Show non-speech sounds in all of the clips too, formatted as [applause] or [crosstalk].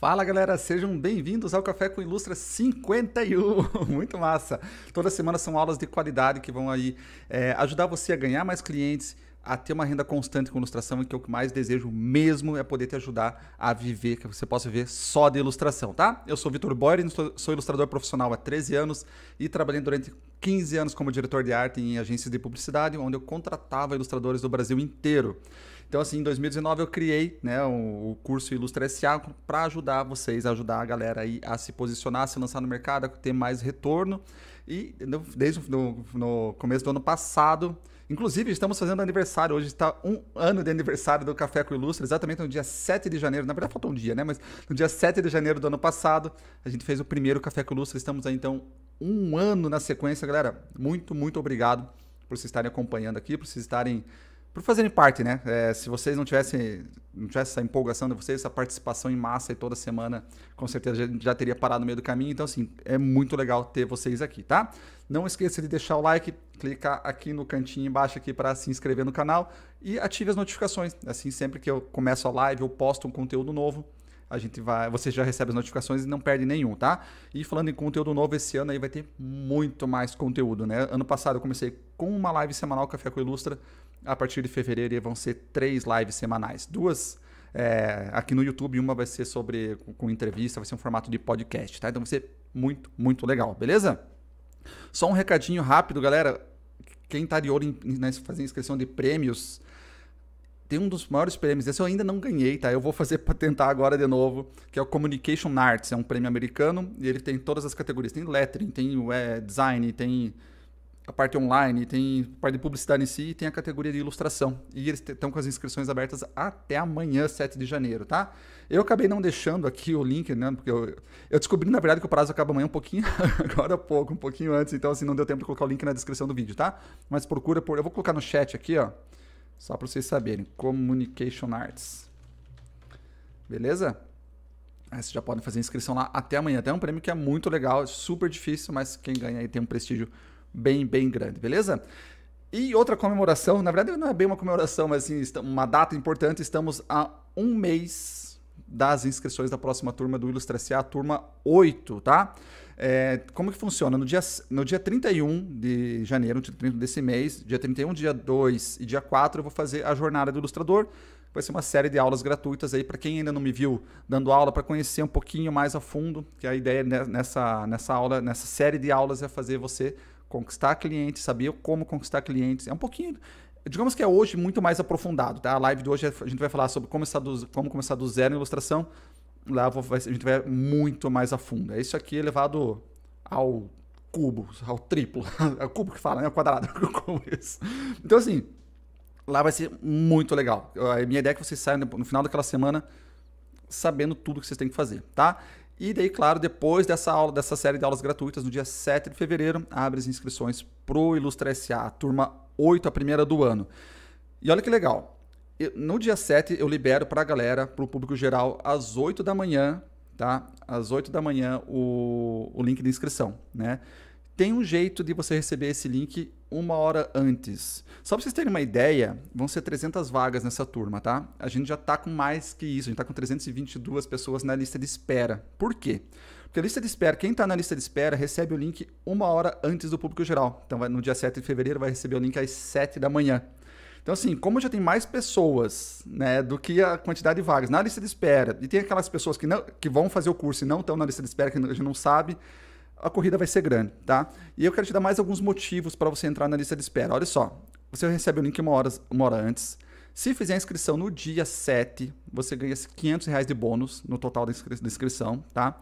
Fala galera, sejam bem-vindos ao Café com Ilustra 51, [laughs] muito massa! Toda semana são aulas de qualidade que vão aí é, ajudar você a ganhar mais clientes, a ter uma renda constante com ilustração, e que é eu mais desejo mesmo é poder te ajudar a viver, que você possa viver só de ilustração, tá? Eu sou Vitor Boyer, sou ilustrador profissional há 13 anos e trabalhei durante 15 anos como diretor de arte em agências de publicidade, onde eu contratava ilustradores do Brasil inteiro. Então, assim, em 2019 eu criei né, o, curso Ilustra SA para ajudar vocês, ajudar a galera aí a se posicionar, a se lançar no mercado, a ter mais retorno. E desde no, no começo do ano passado, Inclusive, estamos fazendo aniversário. Hoje está um ano de aniversário do Café com Ilustra, exatamente no dia 7 de janeiro. Na verdade, faltou um dia, né? Mas no dia 7 de janeiro do ano passado, a gente fez o primeiro Café com Ilustra. Estamos aí, então, um ano na sequência, galera. Muito, muito obrigado por vocês estarem acompanhando aqui, por vocês estarem por fazerem parte, né? É, se vocês não tivessem, não tivessem essa empolgação de vocês, essa participação em massa e toda semana, com certeza já, já, teria parado no meio do caminho. Então, assim, é muito legal ter vocês aqui, tá? Não esqueça de deixar o like, clicar aqui no cantinho embaixo aqui para se inscrever no canal e ative as notificações. Assim, sempre que eu começo a live ou posto um conteúdo novo, a gente vai, você já recebe as notificações e não perde nenhum, tá? E falando em conteúdo novo esse ano aí vai ter muito mais conteúdo, né? Ano passado eu comecei com uma live semanal Café com Ilustra, a partir de fevereiro vão ser três lives semanais. Duas é, aqui no YouTube, uma vai ser sobre com entrevista, vai ser um formato de podcast, tá? Então vai ser muito, muito legal, beleza? Só um recadinho rápido, galera. Quem tá de olho em, em, né, fazer inscrição de prêmios, tem um dos maiores prêmios. Esse eu ainda não ganhei, tá? Eu vou fazer para tentar agora de novo, que é o Communication Arts. É um prêmio americano e ele tem todas as categorias. Tem lettering, tem é, design, tem a parte online, tem a parte de publicidade em si e tem a categoria de ilustração. E eles estão com as inscrições abertas até amanhã, 7 de janeiro, tá? Eu acabei não deixando aqui o link, né? Porque eu, eu descobri, na verdade, que o prazo acaba amanhã um pouquinho, [laughs] agora há pouco, um pouquinho antes. Então, assim, não deu tempo de colocar o link na descrição do vídeo, tá? Mas procura por... Eu vou colocar no chat aqui, ó. Só para vocês saberem. Communication Arts. Beleza? Aí vocês já podem fazer inscrição lá até amanhã. Até um prêmio que é muito legal, super difícil, mas quem ganha aí tem um prestígio bem, bem grande, beleza? E outra comemoração, na verdade não é bem uma comemoração, mas assim, uma data importante, estamos a um mês das inscrições da próxima turma do Ilustra a turma 8, tá? É, como que funciona? No dia, no dia 31 de janeiro, desse mês, dia 31, dia 2 e dia 4, eu vou fazer a jornada do ilustrador. Vai ser uma série de aulas gratuitas aí para quem ainda não me viu dando aula, para conhecer um pouquinho mais a fundo, que a ideia nessa, nessa aula, nessa série de aulas é fazer você conquistar clientes, sabia como conquistar clientes. É um pouquinho. Digamos que é hoje muito mais aprofundado, tá? A live de hoje é, a gente vai falar sobre começar do, como começar do zero em ilustração. Lá vou, a gente vai muito mais a fundo. É isso aqui elevado ao cubo, ao triplo. [laughs] É o cubo que fala, né? O quadrado. [laughs] Então, assim, lá vai ser muito legal. A minha ideia é que vocês saiam no final daquela semana sabendo tudo que vocês têm que fazer, tá? E daí, claro, depois dessa aula, dessa série de aulas gratuitas, no dia 7 de fevereiro, abre as inscrições pro Ilustra SA, turma 8, a primeira do ano. E olha que legal. No dia 7 eu libero para a galera, para o público geral, às 8 da manhã, tá? Às 8 da manhã o, o link de inscrição, né? tem um jeito de você receber esse link uma hora antes. Só para vocês terem uma ideia, vão ser 300 vagas nessa turma, tá? A gente já tá com mais que isso, a gente tá com 322 pessoas na lista de espera. Por quê? Porque a lista de espera, quem está na lista de espera recebe o link uma hora antes do público geral. Então, vai, no dia 7 de fevereiro, vai receber o link às 7 da manhã. Então, assim, como já tem mais pessoas né, do que a quantidade de vagas na lista de espera, e tem aquelas pessoas que, não, que vão fazer o curso e não estão na lista de espera, que a gente não sabe, a corrida vai ser grande, tá? E eu quero te dar mais alguns motivos para você entrar na lista de espera. Olha só, você recebe o link uma hora, uma hora antes. Se fizer a inscrição no dia 7, você ganha 500 reais de bônus no total da, inscri da inscrição, tá?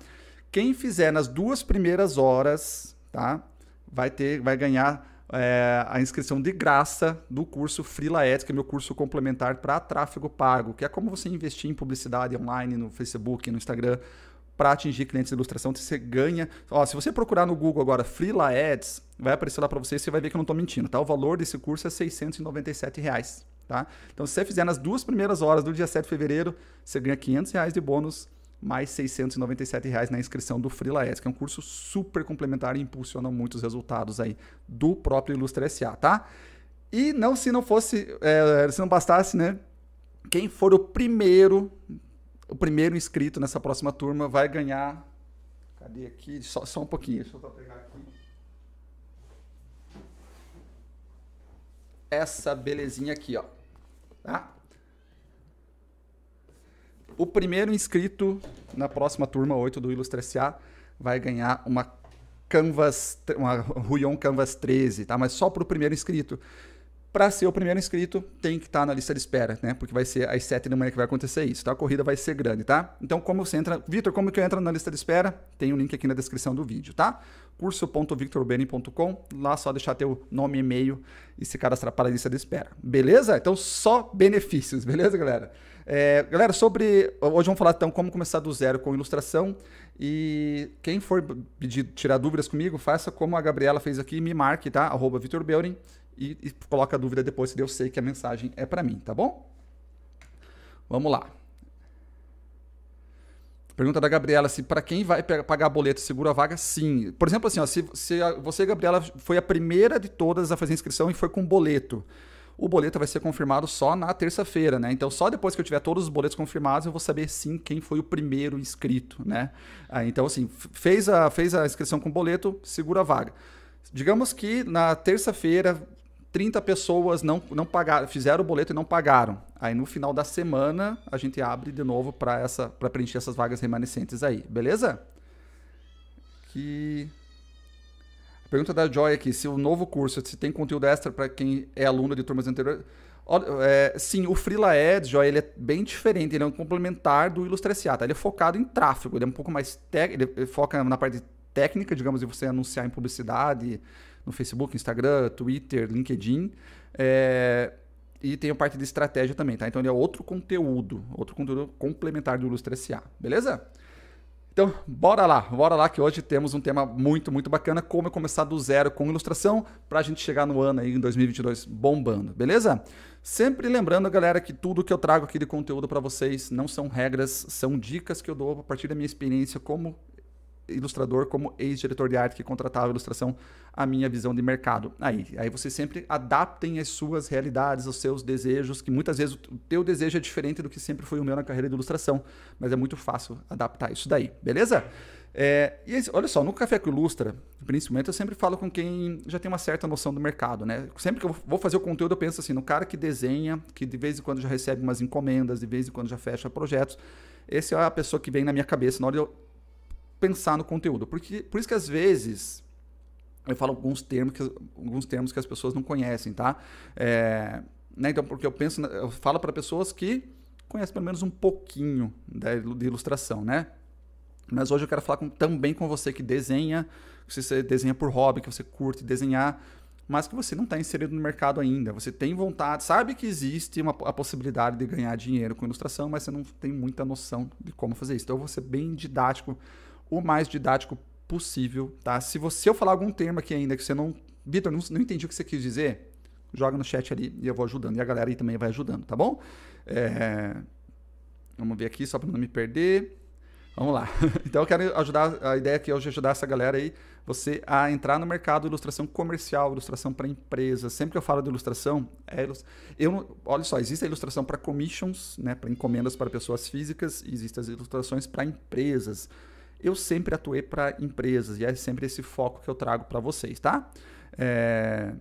Quem fizer nas duas primeiras horas, tá? Vai ter, vai ganhar é, a inscrição de graça do curso Frila Ética, meu curso complementar para tráfego pago, que é como você investir em publicidade online no Facebook, no Instagram, para atingir clientes de ilustração, você ganha. Ó, se você procurar no Google agora Freela Ads, vai aparecer lá para você, você vai ver que eu não estou mentindo, tá? O valor desse curso é 697 reais, tá? Então, se você fizer nas duas primeiras horas do dia 7 de fevereiro, você ganha 500 reais de bônus mais 697 reais na inscrição do Freela Ads, que é um curso super complementar e impulsiona muitos resultados aí do próprio Ilustra SA, tá? E não se não fosse, é, se não bastasse, né? Quem for o primeiro o primeiro inscrito nessa próxima turma vai ganhar. Cadê aqui? Só, só um pouquinho. Deixa eu pegar aqui. Essa belezinha aqui, ó. Tá? O primeiro inscrito na próxima turma 8 do Ilustre SA vai ganhar uma Canvas, uma Ruyon Canvas 13, tá? Mas só para o primeiro inscrito para ser o primeiro inscrito, tem que estar tá na lista de espera, né? Porque vai ser às 7 da manhã que vai acontecer isso, Então A corrida vai ser grande, tá? Então, como você entra. Vitor, como que eu entro na lista de espera? Tem o um link aqui na descrição do vídeo, tá? curso.victorbenin.com, lá só deixar teu nome e e-mail e se cadastrar para a lista de espera. Beleza? Então, só benefícios, [laughs] beleza, galera? É, galera, sobre. Hoje vamos falar então como começar do zero com ilustração. E quem for pedir, tirar dúvidas comigo, faça como a Gabriela fez aqui, me marque, tá? Arroba Victor Beuring e, e coloca a dúvida depois se eu sei que a mensagem é para mim, tá bom? Vamos lá. Pergunta da Gabriela se para quem vai pagar boleto segura a vaga? Sim. Por exemplo, assim, ó, se, se você, Gabriela, foi a primeira de todas a fazer inscrição e foi com boleto. O boleto vai ser confirmado só na terça-feira, né? Então, só depois que eu tiver todos os boletos confirmados, eu vou saber sim quem foi o primeiro inscrito, né? Ah, então, assim, fez a, fez a inscrição com boleto, segura a vaga. Digamos que na terça-feira 30 pessoas não, não pagaram, fizeram o boleto e não pagaram. Aí no final da semana a gente abre de novo para essa para preencher essas vagas remanescentes aí, beleza? Que a pergunta da Joy aqui, se o novo curso se tem conteúdo extra para quem é aluno de turmas anteriores? É, sim, o Freela Ads, Joy, ele é bem diferente, ele é um complementar do Illustrace tá? Ele é focado em tráfego, ele é um pouco mais técnico, ele foca na parte técnica, digamos, de você anunciar em publicidade, no Facebook, Instagram, Twitter, LinkedIn. É, e tem a parte de estratégia também, tá? Então ele é outro conteúdo, outro conteúdo complementar do Ilustre SA, beleza? Então, bora lá, bora lá que hoje temos um tema muito, muito bacana, como começar do zero com ilustração para a gente chegar no ano aí em 2022 bombando, beleza? Sempre lembrando, galera, que tudo que eu trago aqui de conteúdo para vocês não são regras, são dicas que eu dou a partir da minha experiência como ilustrador como ex-diretor de arte que contratava a ilustração a minha visão de mercado. Aí, aí você sempre adaptem as suas realidades, os seus desejos, que muitas vezes o teu desejo é diferente do que sempre foi o meu na carreira de ilustração, mas é muito fácil adaptar isso daí, beleza? É, e esse, olha só, no Café com Ilustra, principalmente, eu sempre falo com quem já tem uma certa noção do mercado, né? Sempre que eu vou fazer o conteúdo, eu penso assim, no cara que desenha, que de vez em quando já recebe umas encomendas, de vez em quando já fecha projetos, essa é a pessoa que vem na minha cabeça na hora de eu pensar no conteúdo. Porque, por isso que às vezes eu falo alguns termos que, alguns termos que as pessoas não conhecem, tá? É, né? Então, porque eu penso, eu falo para pessoas que conhecem pelo menos um pouquinho de ilustração, né? Mas hoje eu quero falar com, também com você que desenha, que você desenha por hobby, que você curte desenhar, mas que você não está inserido no mercado ainda. Você tem vontade, sabe que existe uma, a possibilidade de ganhar dinheiro com ilustração, mas você não tem muita noção de como fazer isso. Então eu vou ser bem didático o mais didático possível, tá? Se você eu falar algum termo aqui ainda que você não. Vitor, não, não entendi o que você quis dizer, joga no chat ali e eu vou ajudando. E a galera aí também vai ajudando, tá bom? É... Vamos ver aqui só para não me perder. Vamos lá. [laughs] Então eu quero ajudar, a ideia aqui é ajudar essa galera aí, você a entrar no mercado de ilustração comercial, ilustração para empresa. Sempre que eu falo de ilustração, é eu olha só, existe a ilustração para commissions, né, para encomendas para pessoas físicas, existem as ilustrações para empresas eu sempre atuei para empresas e é sempre esse foco que eu trago para vocês, tá? É...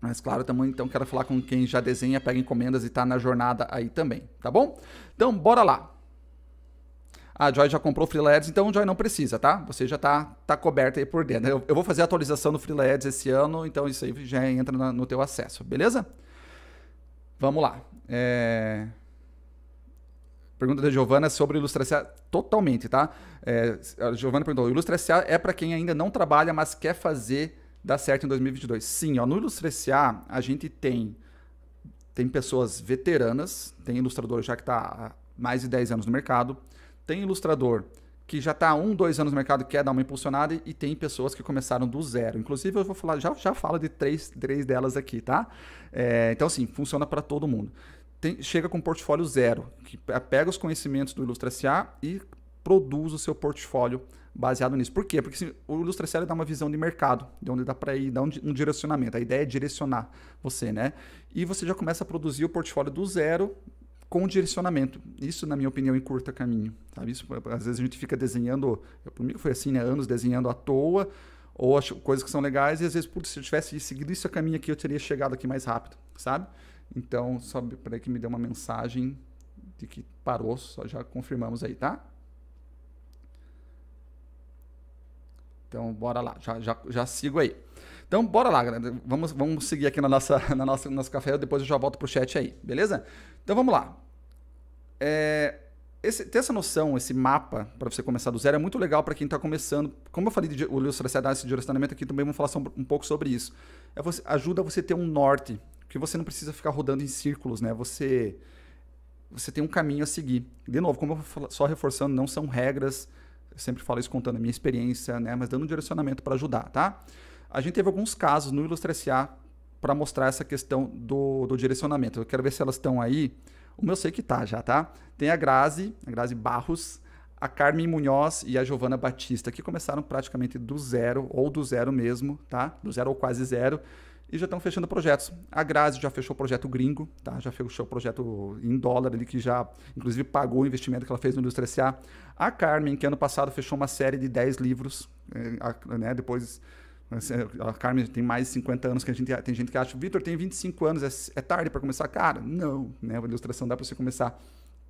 Mas claro, também então quero falar com quem já desenha, pega encomendas e está na jornada aí também, tá bom? Então bora lá. A Joy já comprou o Freelance, então Joy não precisa, tá? Você já tá, tá coberta aí por dentro. Eu, eu vou fazer a atualização do Freelance esse ano, então isso aí já entra na, no teu acesso, beleza? Vamos lá. É... Pergunta da Giovana sobre Ilustra SA. Totalmente, tá? É, a Giovana perguntou: Ilustra SA é para quem ainda não trabalha, mas quer fazer dar certo em 2022? Sim, ó, no Ilustra SA a gente tem, tem pessoas veteranas, tem ilustrador já que está há mais de 10 anos no mercado, tem ilustrador que já está há um, dois anos no mercado quer dar uma impulsionada e tem pessoas que começaram do zero. Inclusive, eu vou falar, já, já falo de três, três delas aqui, tá? É, então, assim, funciona para todo mundo tem, chega com portfólio zero, que pega os conhecimentos do Ilustra SA e produz o seu portfólio baseado nisso. Por quê? Porque o Ilustra SA dá uma visão de mercado, de onde dá para ir, dá um, um, direcionamento. A ideia é direcionar você, né? E você já começa a produzir o portfólio do zero com direcionamento. Isso, na minha opinião, encurta caminho. Sabe? Isso, é, às vezes a gente fica desenhando, mim foi assim, né? Anos desenhando à toa, ou coisas que são legais, e às vezes, putz, se eu tivesse seguido isso a caminho aqui, eu teria chegado aqui mais rápido, sabe? Então, só para que me dê uma mensagem de que parou, só já confirmamos aí, tá? Então, bora lá, já, já, já sigo aí. Então, bora lá, galera. Vamos, vamos seguir aqui na nossa, na nossa, no nosso café, depois eu já volto pro chat aí, beleza? Então, vamos lá. É, esse, ter essa noção, esse mapa, para você começar do zero, é muito legal para quem está começando. Como eu falei de dá e direcionamento aqui, também vamos falar um, um pouco sobre isso. É você, ajuda você a ter um norte, que você não precisa ficar rodando em círculos, né? Você, você tem um caminho a seguir. De novo, como eu falo, só reforçando, não são regras, eu sempre falo isso contando a minha experiência, né? Mas dando um direcionamento para ajudar, tá? A gente teve alguns casos no Ilustre SA para mostrar essa questão do, do direcionamento. Eu quero ver se elas estão aí. O meu sei que tá já, tá? Tem a Grazi, a Grazi Barros, a Carmen Munhoz e a Giovana Batista, que começaram praticamente do zero, ou do zero mesmo, tá? Do zero ou quase zero, e já estão fechando projetos. A Grazi já fechou o projeto gringo, tá? Já fechou o projeto em dólar ali, que já, inclusive, pagou o investimento que ela fez no Indústria SA. A Carmen, que ano passado fechou uma série de 10 livros, eh, né? Depois é, a Carmen tem mais de 50 anos que a gente tem gente que acha, Vitor tem 25 anos, é, é tarde para começar? Cara, não, né? A ilustração dá para você começar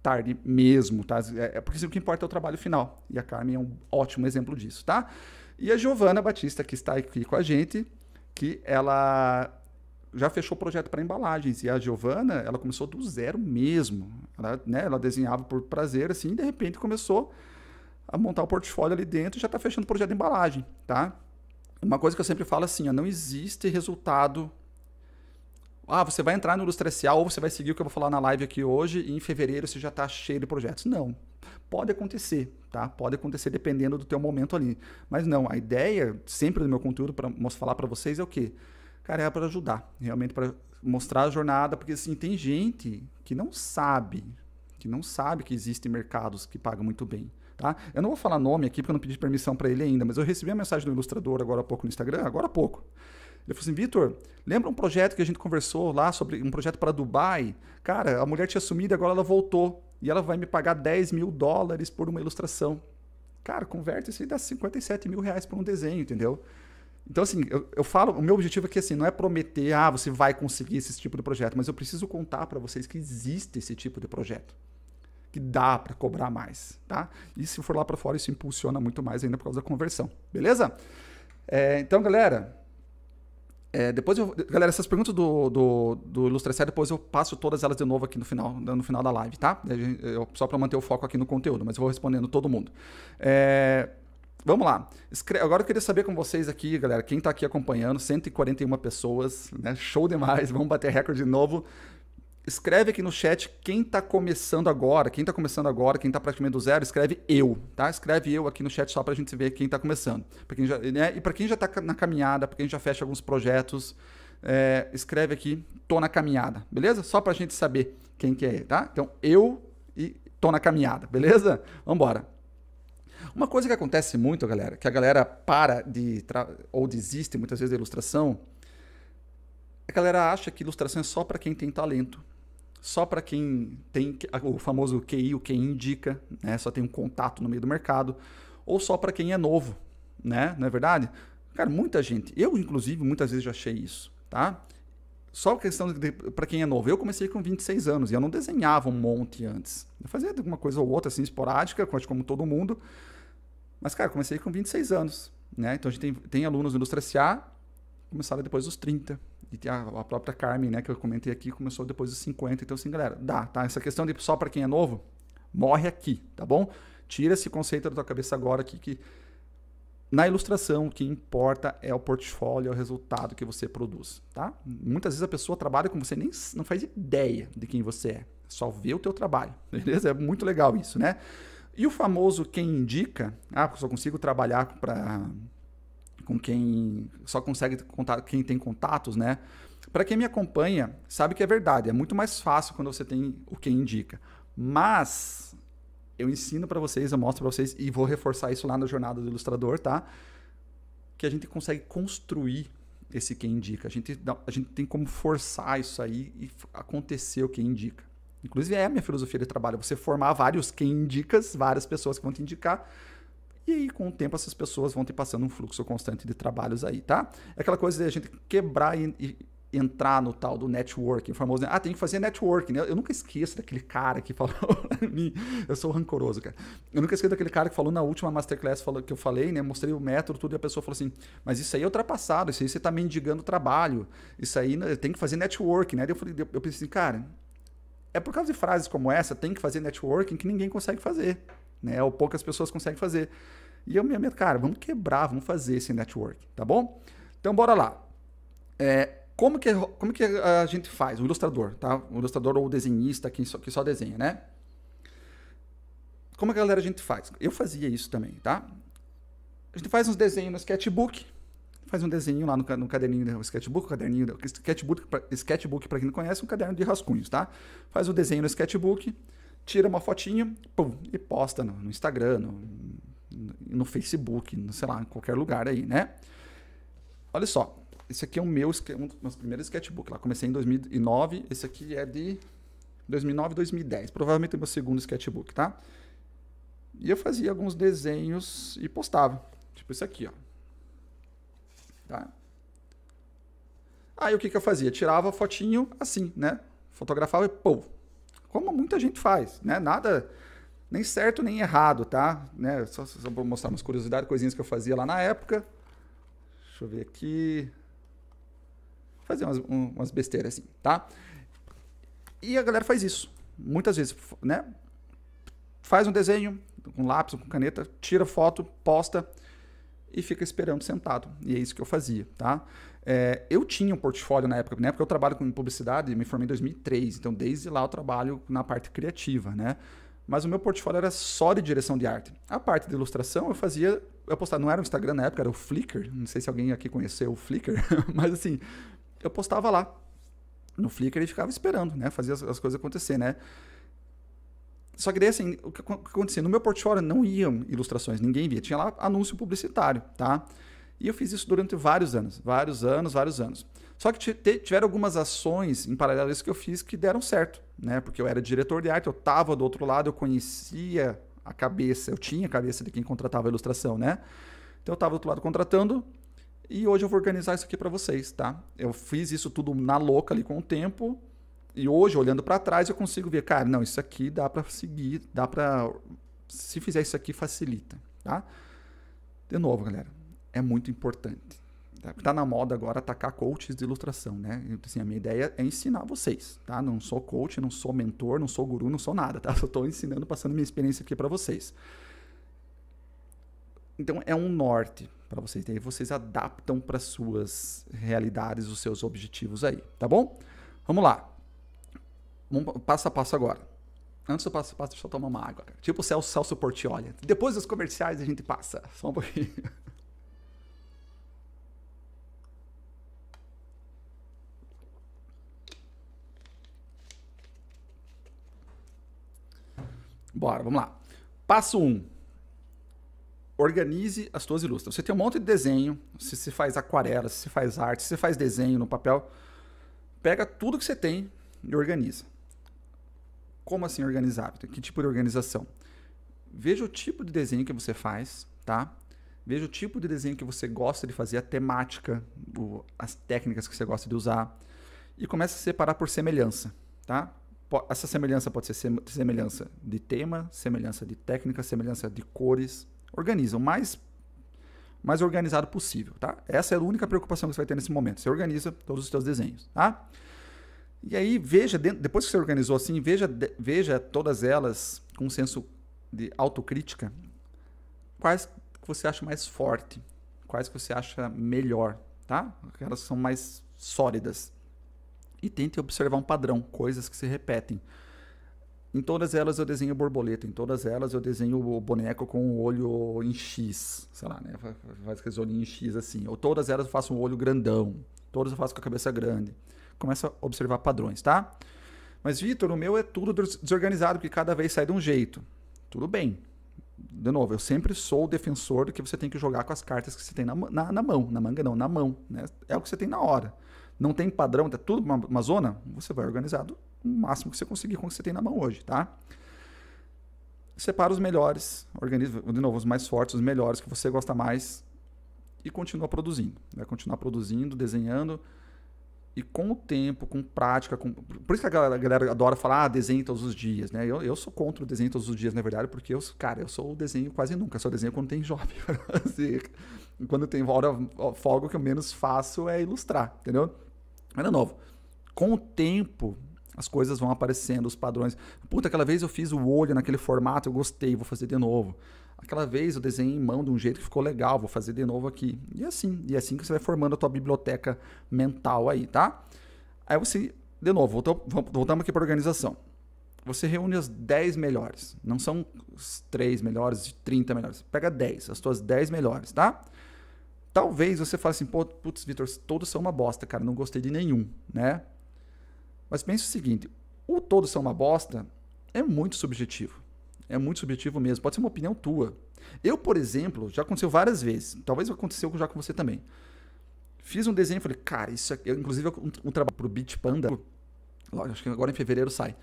tarde mesmo, tá? É, é porque o que importa é o trabalho final. E a Carmen é um ótimo exemplo disso, tá? E a Giovana Batista, que está aqui com a gente, que ela já fechou o projeto para embalagens. E a Giovana, ela começou do zero mesmo. Ela, né, ela desenhava por prazer, assim, e de repente começou a montar o portfólio ali dentro e já está fechando o projeto de embalagem, tá? uma coisa que eu sempre falo é assim, ó, não existe resultado. Ah, você vai entrar no Ilustre ou você vai seguir o que eu vou falar na live aqui hoje e em fevereiro você já está cheio de projetos. Não. Pode acontecer, tá? Pode acontecer dependendo do teu momento ali. Mas não, a ideia sempre do meu conteúdo para falar para vocês é o quê? Cara, é para ajudar, realmente para mostrar a jornada, porque assim, tem gente que não sabe, que não sabe que existem mercados que pagam muito bem. Tá? Eu não vou falar nome aqui porque eu não pedi permissão para ele ainda, mas eu recebi a mensagem do ilustrador agora há pouco no Instagram, agora há pouco. Ele falou assim, Vitor, lembra um projeto que a gente conversou lá sobre um projeto para Dubai? Cara, a mulher tinha sumido, agora ela voltou e ela vai me pagar 10 mil dólares por uma ilustração. Cara, converte isso e dá 57 mil reais por um desenho, entendeu? Então, assim, eu, eu falo, o meu objetivo aqui, é assim, não é prometer, ah, você vai conseguir esse tipo de projeto, mas eu preciso contar para vocês que existe esse tipo de projeto que dá para cobrar mais, tá? E se for lá para fora, isso impulsiona muito mais ainda por causa da conversão, beleza? É, então, galera, é, depois eu, galera, essas perguntas do, do, do Ilustre depois eu passo todas elas de novo aqui no final, no final da live, tá? Eu, só para manter o foco aqui no conteúdo, mas eu vou respondendo todo mundo. É, Vamos lá. Escre Agora eu queria saber com vocês aqui, galera, quem está aqui acompanhando, 141 pessoas, né? Show demais, [laughs] vamos bater recorde de novo escreve aqui no chat quem está começando agora, quem está começando agora, quem está praticamente do zero, escreve eu, tá? Escreve eu aqui no chat só para a gente ver quem está começando. Pra quem já, né? E para quem já está na caminhada, para quem já fecha alguns projetos, é, escreve aqui, tô na caminhada, beleza? Só para a gente saber quem que é, tá? Então, eu e tô na caminhada, beleza? Vambora. Uma coisa que acontece muito, galera, que a galera para de, ou desiste muitas vezes da ilustração, a galera acha que ilustração é só para quem tem talento só para quem tem o famoso QI, o QI indica, né? só tem um contato no meio do mercado, ou só para quem é novo, né? Não é verdade? Cara, muita gente, eu inclusive muitas vezes já achei isso, tá? Só questão para quem é novo. Eu comecei com 26 anos e eu não desenhava um monte antes. Eu fazia alguma coisa ou outra assim esporádica, como todo mundo. Mas cara, comecei com 26 anos, né? Então a gente tem, tem alunos do Indústria SA começaram depois dos 30, e tem a, a, própria Carmen, né, que eu comentei aqui, começou depois dos 50. Então, assim, galera, dá, tá? Essa questão de só para quem é novo, morre aqui, tá bom? Tira esse conceito da tua cabeça agora aqui que na ilustração o que importa é o portfólio, é o resultado que você produz, tá? Muitas vezes a pessoa trabalha com você nem não faz ideia de quem você é, só vê o teu trabalho, [laughs] beleza? É muito legal isso, né? E o famoso quem indica, ah, só consigo trabalhar para com quem só consegue contato, quem tem contatos, né? Para quem me acompanha, sabe que é verdade, é muito mais fácil quando você tem o que indica. Mas eu ensino para vocês, eu mostro para vocês e vou reforçar isso lá na jornada do ilustrador, tá? Que a gente consegue construir esse quem indica. A gente, a gente tem como forçar isso aí e acontecer o que indica. Inclusive é a minha filosofia de trabalho, você formar vários quem indicas, várias pessoas que vão te indicar e aí, com o tempo, essas pessoas vão ter passando um fluxo constante de trabalhos aí, tá? É aquela coisa de a gente quebrar e, e entrar no tal do networking, famoso, né? ah, tem que fazer networking, né? Eu nunca esqueço daquele cara que [laughs] falou pra mim, eu sou rancoroso, cara. Eu nunca esqueço daquele cara que falou na última masterclass que eu falei, né? Mostrei o método, tudo, e a pessoa falou assim, mas isso aí é ultrapassado, isso aí você tá mendigando trabalho, isso aí né? tem que fazer networking, né? eu falei, eu pensei, assim, cara, é por causa de frases como essa, tem que fazer networking, que ninguém consegue fazer né? É ou poucas pessoas conseguem fazer. E eu me meto, cara, vamos quebrar, vamos fazer esse network, tá bom? Então bora lá. É, como, que, como que a gente faz? O ilustrador, tá? O ilustrador ou o desenhista que só, que só desenha, né? Como a galera a gente faz? Eu fazia isso também, tá? A gente faz uns desenhos no sketchbook, faz um desenho lá no, no caderninho do sketchbook, caderninho do sketchbook, sketchbook para quem não conhece, um caderno de rascunhos, tá? Faz o desenho no sketchbook, tira uma fotinha, pum, e posta no, no Instagram, no, no Facebook, no, sei lá, em qualquer lugar aí, né? Olha só, esse aqui é o meu, um dos meus primeiros sketchbook. Lá comecei em 2009, esse aqui é de 2009, 2010, provavelmente o é meu segundo sketchbook, tá? E eu fazia alguns desenhos e postava, tipo isso aqui, ó. Tá? Aí o que, que eu fazia? Tirava fotinho assim, né? Fotografava e pô, como muita gente faz, né? Nada nem certo nem errado, tá? Né? Só, só vou mostrar umas curiosidades, coisinhas que eu fazia lá na época. Deixa eu ver aqui. Fazer umas, umas besteiras assim, tá? E a galera faz isso. Muitas vezes, né? Faz um desenho com lápis, com caneta, tira foto, posta e fica esperando sentado. E é isso que eu fazia, tá? É, eu tinha um portfólio na época, né? Porque eu trabalho com publicidade, me formei em 2003, então desde lá eu trabalho na parte criativa, né? Mas o meu portfólio era só de direção de arte. A parte de ilustração eu fazia, eu postava, não era o Instagram na época, era o Flickr, não sei se alguém aqui conheceu o Flickr, [laughs] mas assim, eu postava lá no Flickr e ficava esperando, né? Fazia as, as coisas acontecer, né? Só que daí, assim, o que acontecia? No meu portfólio não iam ilustrações, ninguém via. Tinha lá anúncio publicitário, tá? E eu fiz isso durante vários anos, vários anos, vários anos. Só que tiveram algumas ações em paralelo a isso que eu fiz que deram certo, né? Porque eu era diretor de arte, eu estava do outro lado, eu conhecia a cabeça, eu tinha a cabeça de quem contratava a ilustração, né? Então eu estava do outro lado contratando e hoje eu vou organizar isso aqui para vocês, tá? Eu fiz isso tudo na louca ali com o tempo e hoje olhando para trás eu consigo ver, cara, não, isso aqui dá para seguir, dá para se fizer isso aqui facilita, tá? De novo, galera é muito importante. Tá? tá na moda agora atacar coaches de ilustração, né? Assim, a minha ideia é ensinar vocês, tá? Não sou coach, não sou mentor, não sou guru, não sou nada, tá? Só [laughs] estou ensinando, passando minha experiência aqui para vocês. Então é um norte para vocês, aí né? vocês adaptam para suas realidades, os seus objetivos aí, tá bom? Vamos lá. Vamos passo a passo agora. Antes do passo a passo, deixa eu tomar uma água. Cara. Tipo o Celso, Celso Portioli. Depois dos comerciais a gente passa. [laughs] Só um pouquinho. Bora, vamos lá. Passo 1. Um, organize as suas ilustrações. Você tem um monte de desenho, se você faz aquarela, se você faz arte, se você faz desenho no papel, pega tudo que você tem e organiza. Como assim organizar? Que tipo de organização? Veja o tipo de desenho que você faz, tá? Veja o tipo de desenho que você gosta de fazer, a temática, as técnicas que você gosta de usar e começa a separar por semelhança, tá? essa semelhança pode ser semelhança de tema, semelhança de técnica, semelhança de cores. Organiza o mais, mais organizado possível, tá? Essa é a única preocupação que você vai ter nesse momento. Você organiza todos os seus desenhos, tá? E aí veja, depois que você organizou assim, veja, veja todas elas com um senso de autocrítica. Quais que você acha mais forte? Quais que você acha melhor, tá? Aquelas que são mais sólidas e tente observar um padrão, coisas que se repetem. Em todas elas eu desenho borboleta, em todas elas eu desenho o boneco com o olho em X, sei lá, né? Faz aqueles olhinhos em X assim. Ou todas elas eu faço um olho grandão, todas eu faço com a cabeça grande. Começa a observar padrões, tá? Mas, Vitor, o meu é tudo desorganizado, porque cada vez sai de um jeito. Tudo bem. De novo, eu sempre sou o defensor do que você tem que jogar com as cartas que você tem na, na, na mão. Na manga não, na mão. Né? É o que você tem na hora não tem padrão, é tudo uma, uma zona, você vai organizado o máximo que você conseguir com o que você tem na mão hoje, tá? Separa os melhores, organiza, de novo, os mais fortes, os melhores que você gosta mais e continua produzindo. Vai né? continuar produzindo, desenhando e com o tempo, com prática, com... por isso que a galera, a galera adora falar ah, desenho todos os dias, né? Eu, eu sou contra o desenho todos os dias, na verdade, porque eu, cara, eu sou o desenho quase nunca, eu só desenho quando tem job. [laughs] quando tem hora folga, o que eu menos faço é ilustrar, entendeu? Era novo. Com o tempo, as coisas vão aparecendo, os padrões. Puta, aquela vez eu fiz o olho naquele formato, eu gostei, vou fazer de novo. Aquela vez eu desenhei em mão de um jeito que ficou legal, vou fazer de novo aqui. E assim, e é assim que você vai formando a tua biblioteca mental aí, tá? Aí você, de novo, voltou, voltamos aqui para organização. Você reúne as 10 melhores. Não são os 3 melhores, 30 melhores. Pega 10, as tuas 10 melhores, tá? Talvez você fale assim, putz, Vitor, todos são uma bosta, cara, não gostei de nenhum, né? Mas pense o seguinte, o todos são uma bosta é muito subjetivo. É muito subjetivo mesmo, pode ser uma opinião tua. Eu, por exemplo, já aconteceu várias vezes, talvez aconteceu já com você também. Fiz um desenho e falei, cara, isso é, inclusive um, um trabalho pro Beach Panda, acho que agora em fevereiro sai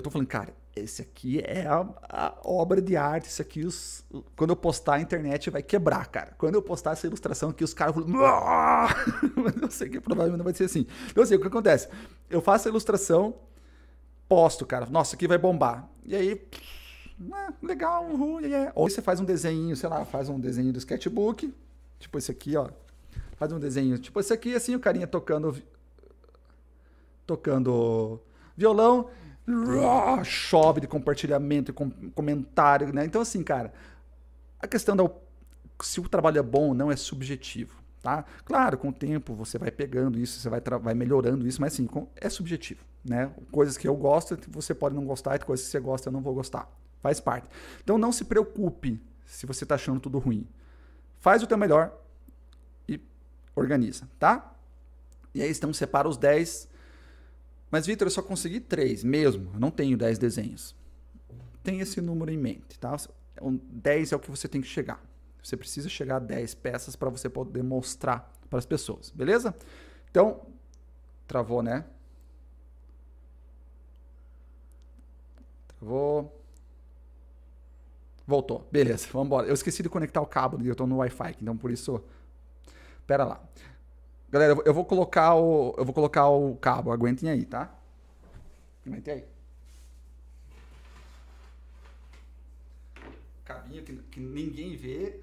eu tô falando, cara, esse aqui é a, a obra de arte, isso aqui, os, quando eu postar a internet vai quebrar, cara. Quando eu postar essa ilustração aqui, os caras vão... Não [laughs] sei que provavelmente não vai ser assim. Então, assim, o que acontece? Eu faço a ilustração, posto, cara, nossa, aqui vai bombar. E aí... Ah, legal, uhul, yeah. É. Ou você faz um desenho, sei lá, faz um desenho do sketchbook, tipo esse aqui, ó. Faz um desenho, tipo esse aqui, assim, o carinha tocando tocando violão chove de compartilhamento, com, comentário, né? Então, assim, cara, a questão da se o trabalho é bom ou não é subjetivo, tá? Claro, com o tempo você vai pegando isso, você vai, vai melhorando isso, mas assim, é subjetivo, né? Coisas que eu gosto, você pode não gostar, e coisas que você gosta, eu não vou gostar. Faz parte. Então, não se preocupe se você está achando tudo ruim. Faz o teu melhor e organiza, tá? E aí, então, separa os 10 mas, Vitor, eu só consegui três mesmo. Eu não tenho dez desenhos. Tem esse número em mente, tá? Dez é o que você tem que chegar. Você precisa chegar a 10 peças para você poder mostrar para as pessoas, beleza? Então, travou, né? Travou. Voltou. Beleza, [laughs] vamos embora. Eu esqueci de conectar o cabo, eu estou no Wi-Fi, então por isso. Pera lá. Galera, eu vou colocar o, eu vou colocar o cabo. Aguentem aí, tá? Aguentem aí. Cabinho que, que ninguém vê.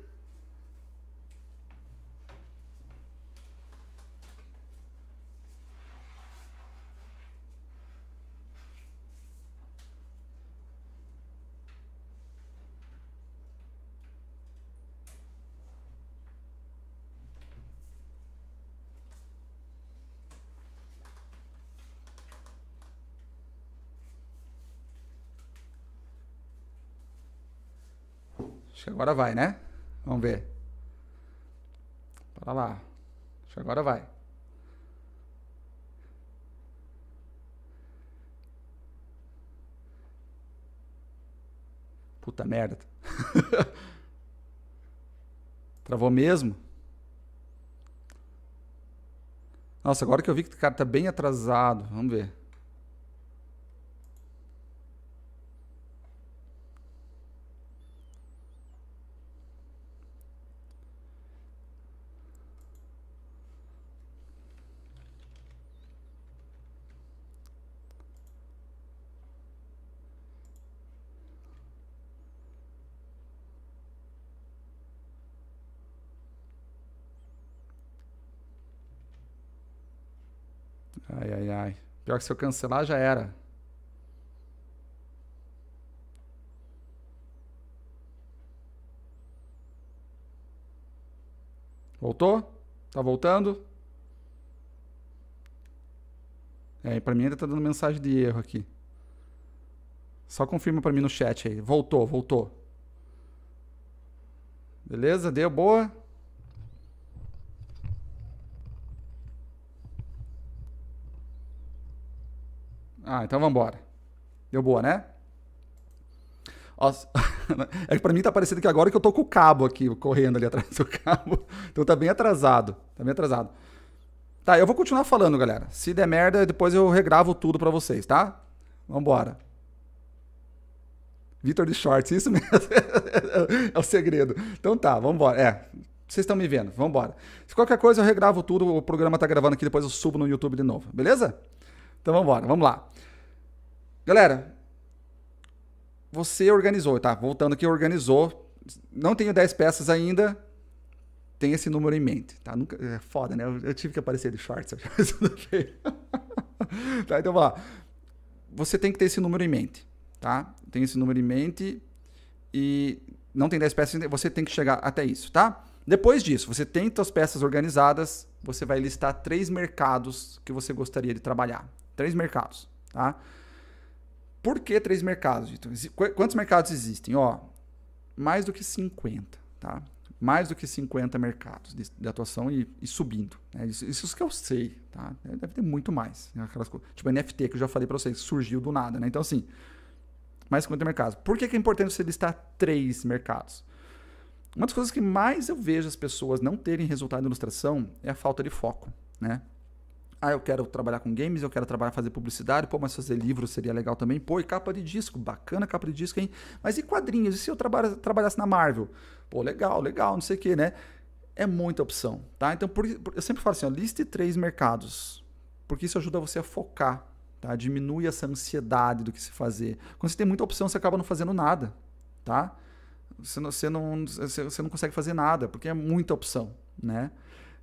que agora vai, né? Vamos ver. Para lá. Acho que agora vai. Puta merda. [laughs] Travou mesmo? Nossa, agora que eu vi que o cara tá bem atrasado. Vamos ver. Pior que se eu cancelar, já era. Voltou? Tá voltando? É, pra mim ainda tá dando mensagem de erro aqui. Só confirma pra mim no chat aí. Voltou, voltou. Beleza? Deu boa? Ah, então vamos embora. Deu boa, né? [laughs] É que pra mim tá parecendo que agora que eu tô com o cabo aqui, correndo ali atrás do cabo. [laughs] Então tá bem atrasado. Tá bem atrasado. Tá, eu vou continuar falando, galera. Se der merda, depois eu regravo tudo pra vocês, tá? Vambora. Vitor de shorts, isso [laughs] mesmo. é o segredo. Então tá, vambora. É, vocês estão me vendo, vambora. Se qualquer coisa eu regravo tudo, o programa tá gravando aqui, depois eu subo no YouTube de novo, beleza? Então vambora, vamos lá. Galera, você organizou, tá? Voltando aqui, organizou. Não tenho 10 peças ainda. Tem esse número em mente, tá? Nunca, é foda, né? Eu, eu tive que aparecer de shorts. [laughs] tá, então vamos lá. Você tem que ter esse número em mente, tá? Tem esse número em mente e não tem 10 peças, você tem que chegar até isso, tá? Depois disso, você tem suas peças organizadas, você vai listar três mercados que você gostaria de trabalhar. Três mercados, tá? Por que três mercados? Então, quantos mercados existem? Ó, mais do que 50, tá? Mais do que 50 mercados de, de atuação e, e subindo. Né? Isso, isso que eu sei, tá? Deve ter muito mais. Né? Aquelas, tipo NFT que eu já falei para vocês, surgiu do nada, né? Então, assim, mais 50 mercados. Por que, que é importante você listar três mercados? Uma das coisas que mais eu vejo as pessoas não terem resultado em ilustração é a falta de foco, né? Ah, eu quero trabalhar com games, eu quero trabalhar fazer publicidade, pô, mas fazer livro seria legal também. Pô, e capa de disco, bacana capa de disco, hein? Mas e quadrinhos? E se eu trabalha, trabalhasse na Marvel? Pô, legal, legal, não sei o quê, né? É muita opção, tá? Então, por, por, eu sempre falo assim, ó, liste três mercados, porque isso ajuda você a focar, tá? Diminui essa ansiedade do que se fazer. Quando você tem muita opção, você acaba não fazendo nada, tá? Você não, você não, você não consegue fazer nada, porque é muita opção, né?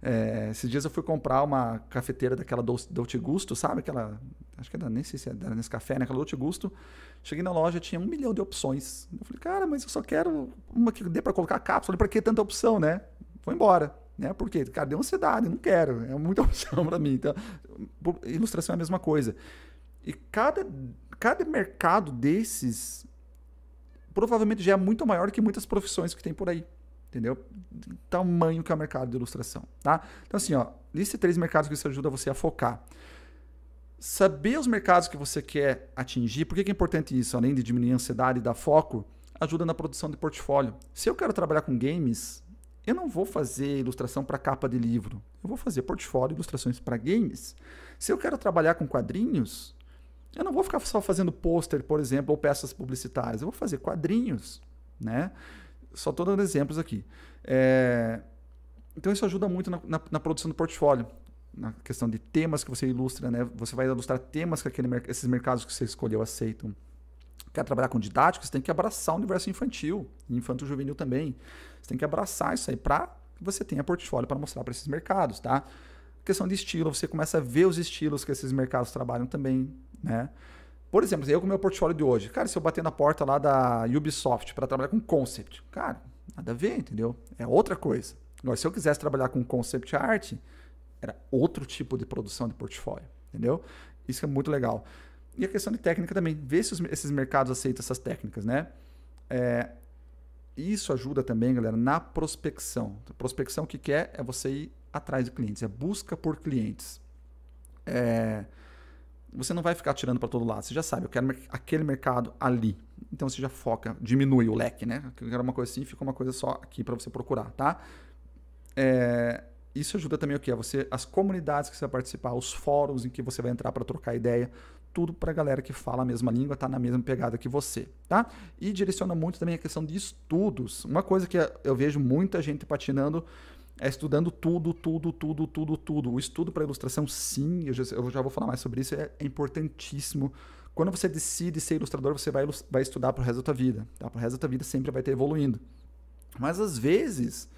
É, esses dias eu fui comprar uma cafeteira daquela Dolce Gusto, sabe? Aquela. Acho que era, é nem sei se era é nesse café, né? Aquela Dolce Gusto. Cheguei na loja, tinha um milhão de opções. Eu falei, cara, mas eu só quero uma que dê para colocar cápsula. Para que tanta opção, né? Vou embora. Né? Porque, cara, deu ansiedade, não quero. É muita [laughs] opção para mim. Então, ilustração é a mesma coisa. E cada, cada mercado desses provavelmente já é muito maior que muitas profissões que tem por aí entendeu? Tamanho que é o mercado de ilustração, tá? Então assim, ó, liste três mercados que isso ajuda você a focar. Saber os mercados que você quer atingir, por que, que é importante isso? Além de diminuir a ansiedade e dar foco, ajuda na produção de portfólio. Se eu quero trabalhar com games, eu não vou fazer ilustração para capa de livro. Eu vou fazer portfólio, ilustrações para games. Se eu quero trabalhar com quadrinhos, eu não vou ficar só fazendo pôster, por exemplo, ou peças publicitárias. Eu vou fazer quadrinhos, né? Só estou dando exemplos aqui. É, então isso ajuda muito na, na, na, produção do portfólio, na questão de temas que você ilustra, né? Você vai ilustrar temas que aquele, esses mercados que você escolheu aceitam. Quer trabalhar com didática? Você tem que abraçar o universo infantil, infanto-juvenil também. Você tem que abraçar isso aí para que você tenha portfólio para mostrar para esses mercados, tá? Questão de estilo, você começa a ver os estilos que esses mercados trabalham também, né? Por exemplo, eu com o meu portfólio de hoje, cara, se eu bater na porta lá da Ubisoft para trabalhar com concept, cara, nada a ver, entendeu? É outra coisa. Agora, se eu quisesse trabalhar com concept art, era outro tipo de produção de portfólio, entendeu? Isso é muito legal. E a questão de técnica também, ver se os, esses mercados aceitam essas técnicas, né? É, isso ajuda também, galera, na prospecção. A então, prospecção o que quer é, é você ir atrás de clientes, é busca por clientes. É, você não vai ficar tirando para todo lado. Você já sabe, eu quero aquele mercado ali. Então você já foca, diminui o leque, né? Eu quero uma coisa assim, fica uma coisa só aqui para você procurar, tá? É, isso ajuda também o que? Você, as comunidades que você vai participar, os fóruns em que você vai entrar para trocar ideia, tudo para a galera que fala a mesma língua, tá na mesma pegada que você, tá? E direciona muito também a questão de estudos. Uma coisa que eu vejo muita gente patinando é estudando tudo, tudo, tudo, tudo, tudo. O estudo para ilustração, sim, eu já, eu já, vou falar mais sobre isso, é, é importantíssimo. Quando você decide ser ilustrador, você vai, vai estudar para o resto da tua vida. Tá? Para o resto da tua vida sempre vai ter evoluindo. Mas às vezes,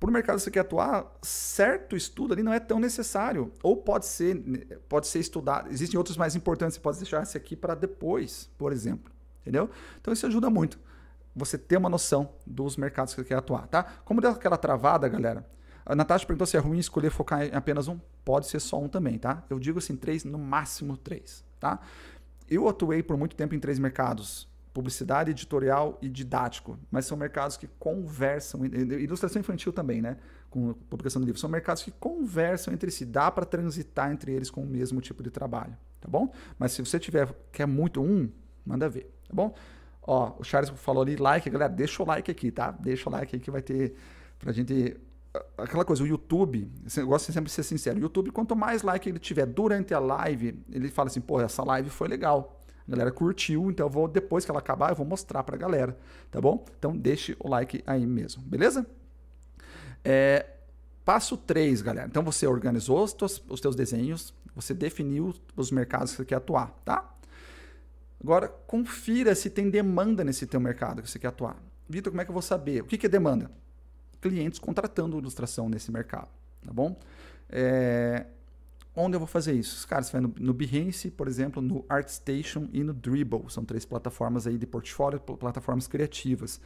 para o mercado que você quer atuar, certo estudo ali não é tão necessário. Ou pode ser, né, pode ser estudado. Existem outros mais importantes, você pode deixar esse aqui para depois, por exemplo. Entendeu? Então isso ajuda muito você ter uma noção dos mercados que você quer atuar, tá? Como deu aquela travada, galera, a Natasha perguntou se é ruim escolher focar em apenas um. Pode ser só um também, tá? Eu digo assim, três, no máximo três, tá? Eu atuei por muito tempo em três mercados: publicidade, editorial e didático. Mas são mercados que conversam, ilustração infantil também, né? Com publicação do livro. São mercados que conversam entre si. Dá para transitar entre eles com o mesmo tipo de trabalho, tá bom? Mas se você tiver, quer muito um, manda ver, tá bom? Ó, o Charles falou ali, like, galera, deixa o like aqui, tá? Deixa o like aí que vai ter pra gente aquela coisa, o YouTube, eu gosto assim, sempre de ser sincero, o YouTube, quanto mais like ele tiver durante a live, ele fala assim, pô, essa live foi legal. A galera curtiu, então eu vou, depois que ela acabar, eu vou mostrar pra galera, tá bom? Então deixe o like aí mesmo, beleza? É, passo 3, galera. Então você organizou os teus, os teus desenhos, você definiu os mercados que você quer atuar, tá? Agora, confira se tem demanda nesse teu mercado que você quer atuar. Vitor, como é que eu vou saber? O que, que é demanda? clientes contratando ilustração nesse mercado, tá bom? É, onde eu vou fazer isso? Cara, você vai no, no Behance, por exemplo, no ArtStation e no Dribble. São três plataformas aí de portfólio, plataformas criativas.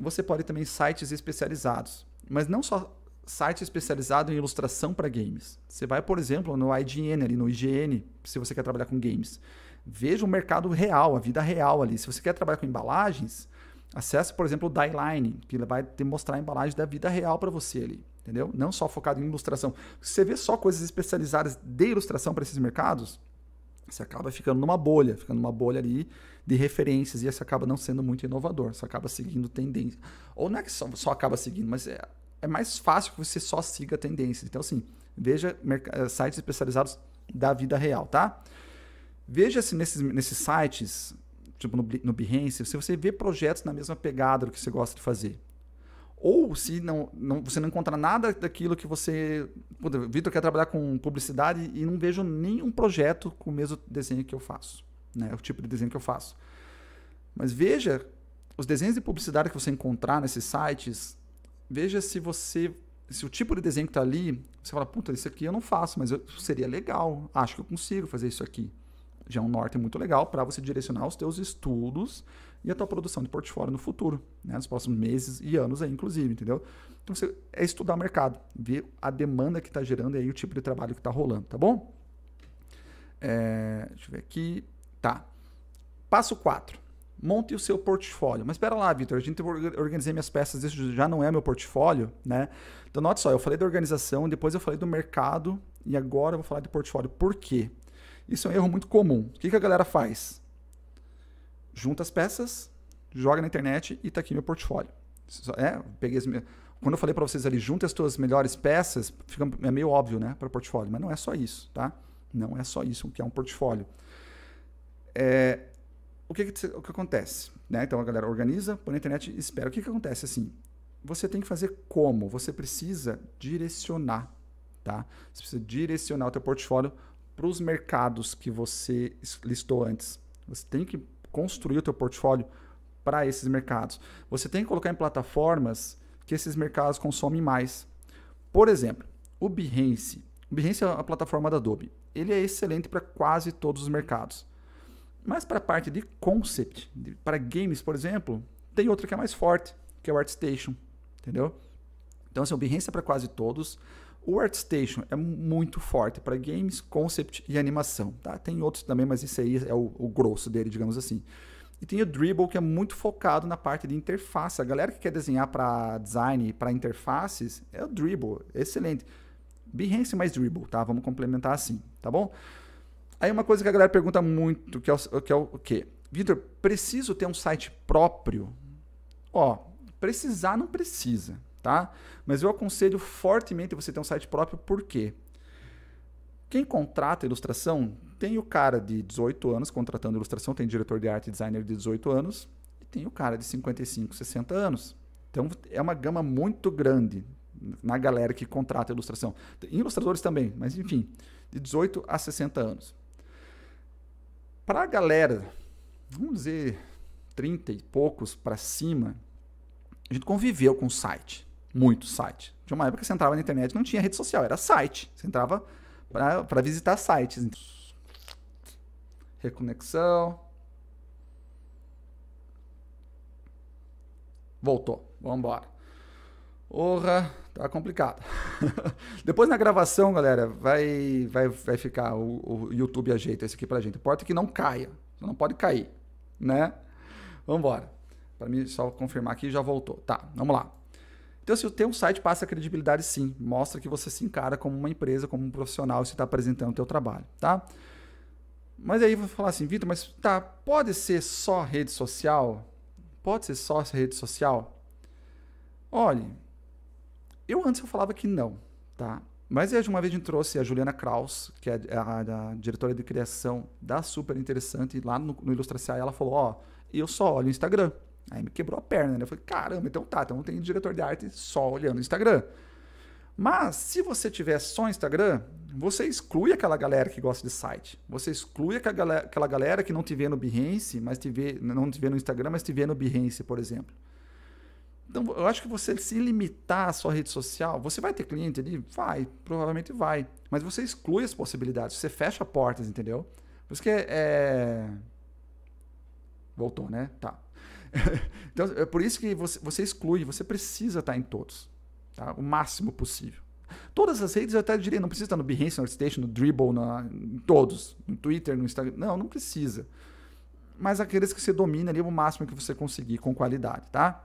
Você pode também sites especializados, mas não só site especializado em ilustração para games. Você vai, por exemplo, no IGN ali, no IGN, se você quer trabalhar com games. Veja o mercado real, a vida real ali. Se você quer trabalhar com embalagens, Acesse, por exemplo, o Dyline, que vai te mostrar a embalagem da vida real para você ali. Entendeu? Não só focado em ilustração. Se você vê só coisas especializadas de ilustração para esses mercados, você acaba ficando numa bolha, ficando numa bolha ali de referências e isso acaba não sendo muito inovador, você acaba seguindo tendência. Ou não é que só, só acaba seguindo, mas é, é mais fácil que você só siga tendências. Então, assim, veja eh, sites especializados da vida real, tá? Veja se nesses, nesses sites tipo no, no Behance, se você vê projetos na mesma pegada do que você gosta de fazer, ou se não, não, você não encontra nada daquilo que você. Vitor quer trabalhar com publicidade e não vejo nenhum projeto com o mesmo desenho que eu faço, né? O tipo de desenho que eu faço. Mas veja os desenhos de publicidade que você encontrar nesses sites, veja se você. Se o tipo de desenho que está ali, você fala, puta, isso aqui eu não faço, mas eu, seria legal, acho que eu consigo fazer isso aqui já é um norte muito legal para você direcionar os teus estudos e a tua produção de portfólio no futuro, né? nos próximos meses e anos aí, inclusive, entendeu? Então, você é estudar o mercado, ver a demanda que está gerando e aí o tipo de trabalho que está rolando, tá bom? É, deixa eu ver aqui. Tá. Passo 4. Monte o seu portfólio. Mas espera lá, Vitor, a gente organizei minhas peças, isso já não é meu portfólio, né? Então, note só, eu falei da organização, depois eu falei do mercado e agora eu vou falar de portfólio. Por quê? Isso é um erro muito comum. O que, que a galera faz? Junta as peças, joga na internet e está aqui meu portfólio. É, peguei as minhas... Quando eu falei para vocês ali, junta as tuas melhores peças, fica, é meio óbvio, né, para portfólio. Mas não é só isso, tá? Não é só isso que é um portfólio. É, o que, que, o que acontece? Né? Então a galera organiza, põe na internet e espera. O que, que acontece assim? Você tem que fazer como? Você precisa direcionar, tá? Você precisa direcionar o teu portfólio para os mercados que você listou antes. Você tem que construir o teu portfólio para esses mercados. Você tem que colocar em plataformas que esses mercados consomem mais. Por exemplo, o Behance. O Behance é a plataforma da Adobe. Ele é excelente para quase todos os mercados. Mas para a parte de concept, para games, por exemplo, tem outra que é mais forte, que é o ArtStation, entendeu? Então, assim, o Behance é para quase todos. O ArtStation é muito forte para games, concept e animação. Tá? Tem outros também, mas esse aí é o, o, grosso dele, digamos assim. E tem o Dribble, que é muito focado na parte de interface. A galera que quer desenhar para design e para interfaces, é o Dribble. Excelente. Behance mais Dribble, tá? Vamos complementar assim, tá bom? Aí uma coisa que a galera pergunta muito, que é o que? É o quê? Vitor, preciso ter um site próprio? Ó, precisar não precisa, tá? Mas eu aconselho fortemente você ter um site próprio, por quê? Quem contrata ilustração tem o cara de 18 anos contratando ilustração, tem diretor de arte e designer de 18 anos, e tem o cara de 55, 60 anos. Então é uma gama muito grande na galera que contrata ilustração. Tem ilustradores também, mas enfim, de 18 a 60 anos. Para a galera, vamos dizer, 30 e poucos para cima, a gente conviveu com o site muito site. Tinha uma época que você entrava na internet não tinha rede social, era site. Você entrava para visitar sites. Reconexão. Voltou. Vamos embora. Porra, tá complicado. [laughs] Depois na gravação, galera, vai vai, vai ficar o, o YouTube ajeita esse aqui pra gente. Importa que não caia. Você não pode cair, né? Vamos embora. Para mim só confirmar aqui já voltou. Tá, vamos lá. Então, se o teu site passa credibilidade, sim. Mostra que você se encara como uma empresa, como um profissional, se está apresentando o teu trabalho, tá? Mas aí vou falar assim, Vitor, mas tá, pode ser só rede social? Pode ser só rede social? Olhe, eu antes eu falava que não, tá? Mas de uma vez a gente trouxe a Juliana Kraus, que é a, a diretora de criação da Super Interessante, lá no, no Ilustra ela falou, ó, eu só olho o Instagram. Aí me quebrou a perna, né? Eu falei, caramba, então tá, então tem diretor de arte só olhando o Instagram. Mas se você tiver só Instagram, você exclui aquela galera que gosta de site. Você exclui aquela galera que não te vê no Behance, mas te vê, não te vê no Instagram, mas te vê no Behance, por exemplo. Então, eu acho que você se limitar à sua rede social, você vai ter cliente ali? Vai, provavelmente vai. Mas você exclui as possibilidades, você fecha portas, entendeu? Por isso que é... é voltou, né? Tá. [laughs] então, é por isso que você, você exclui, você precisa estar em todos, tá? o máximo possível. Todas as redes eu até diria, não precisa estar no Behance, no Station, no Dribble, na, em todos, no Twitter, no Instagram, não, não precisa. Mas aqueles que você domina ali o máximo que você conseguir com qualidade, tá?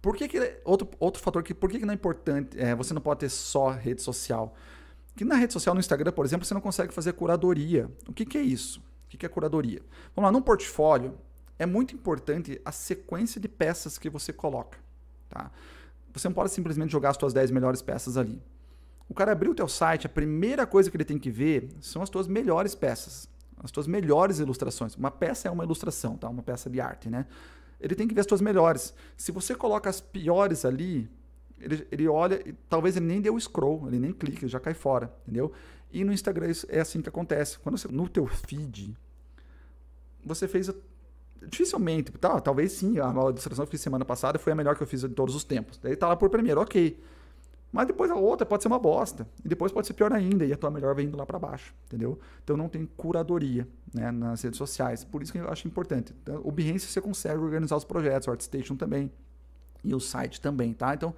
Por que, que outro, outro fator que por que, que não é importante, é, você não pode ter só rede social? Que na rede social, no Instagram, por exemplo, você não consegue fazer curadoria. O que, que é isso? O que, que é curadoria? Vamos lá, num portfólio, é muito importante a sequência de peças que você coloca. Tá? Você não pode simplesmente jogar as suas 10 melhores peças ali. O cara abriu o teu site, a primeira coisa que ele tem que ver são as tuas melhores peças, as tuas melhores ilustrações. Uma peça é uma ilustração, tá? Uma peça de arte, né? Ele tem que ver as tuas melhores. Se você coloca as piores ali, ele, ele olha, e, talvez ele nem dê o scroll, ele nem clica, ele já cai fora, entendeu? E no Instagram é assim que acontece. Quando você, no teu feed, você fez Dificilmente, tá, talvez sim, a aula de distração que eu fiz semana passada foi a melhor que eu fiz de todos os tempos. Daí tá lá por primeiro, ok. Mas depois a outra pode ser uma bosta. E depois pode ser pior ainda. E a tua melhor vem indo lá para baixo. Entendeu? Então não tem curadoria né, nas redes sociais. Por isso que eu acho importante. Então, o Behance você consegue organizar os projetos. O ArtStation também. E o site também, tá? Então,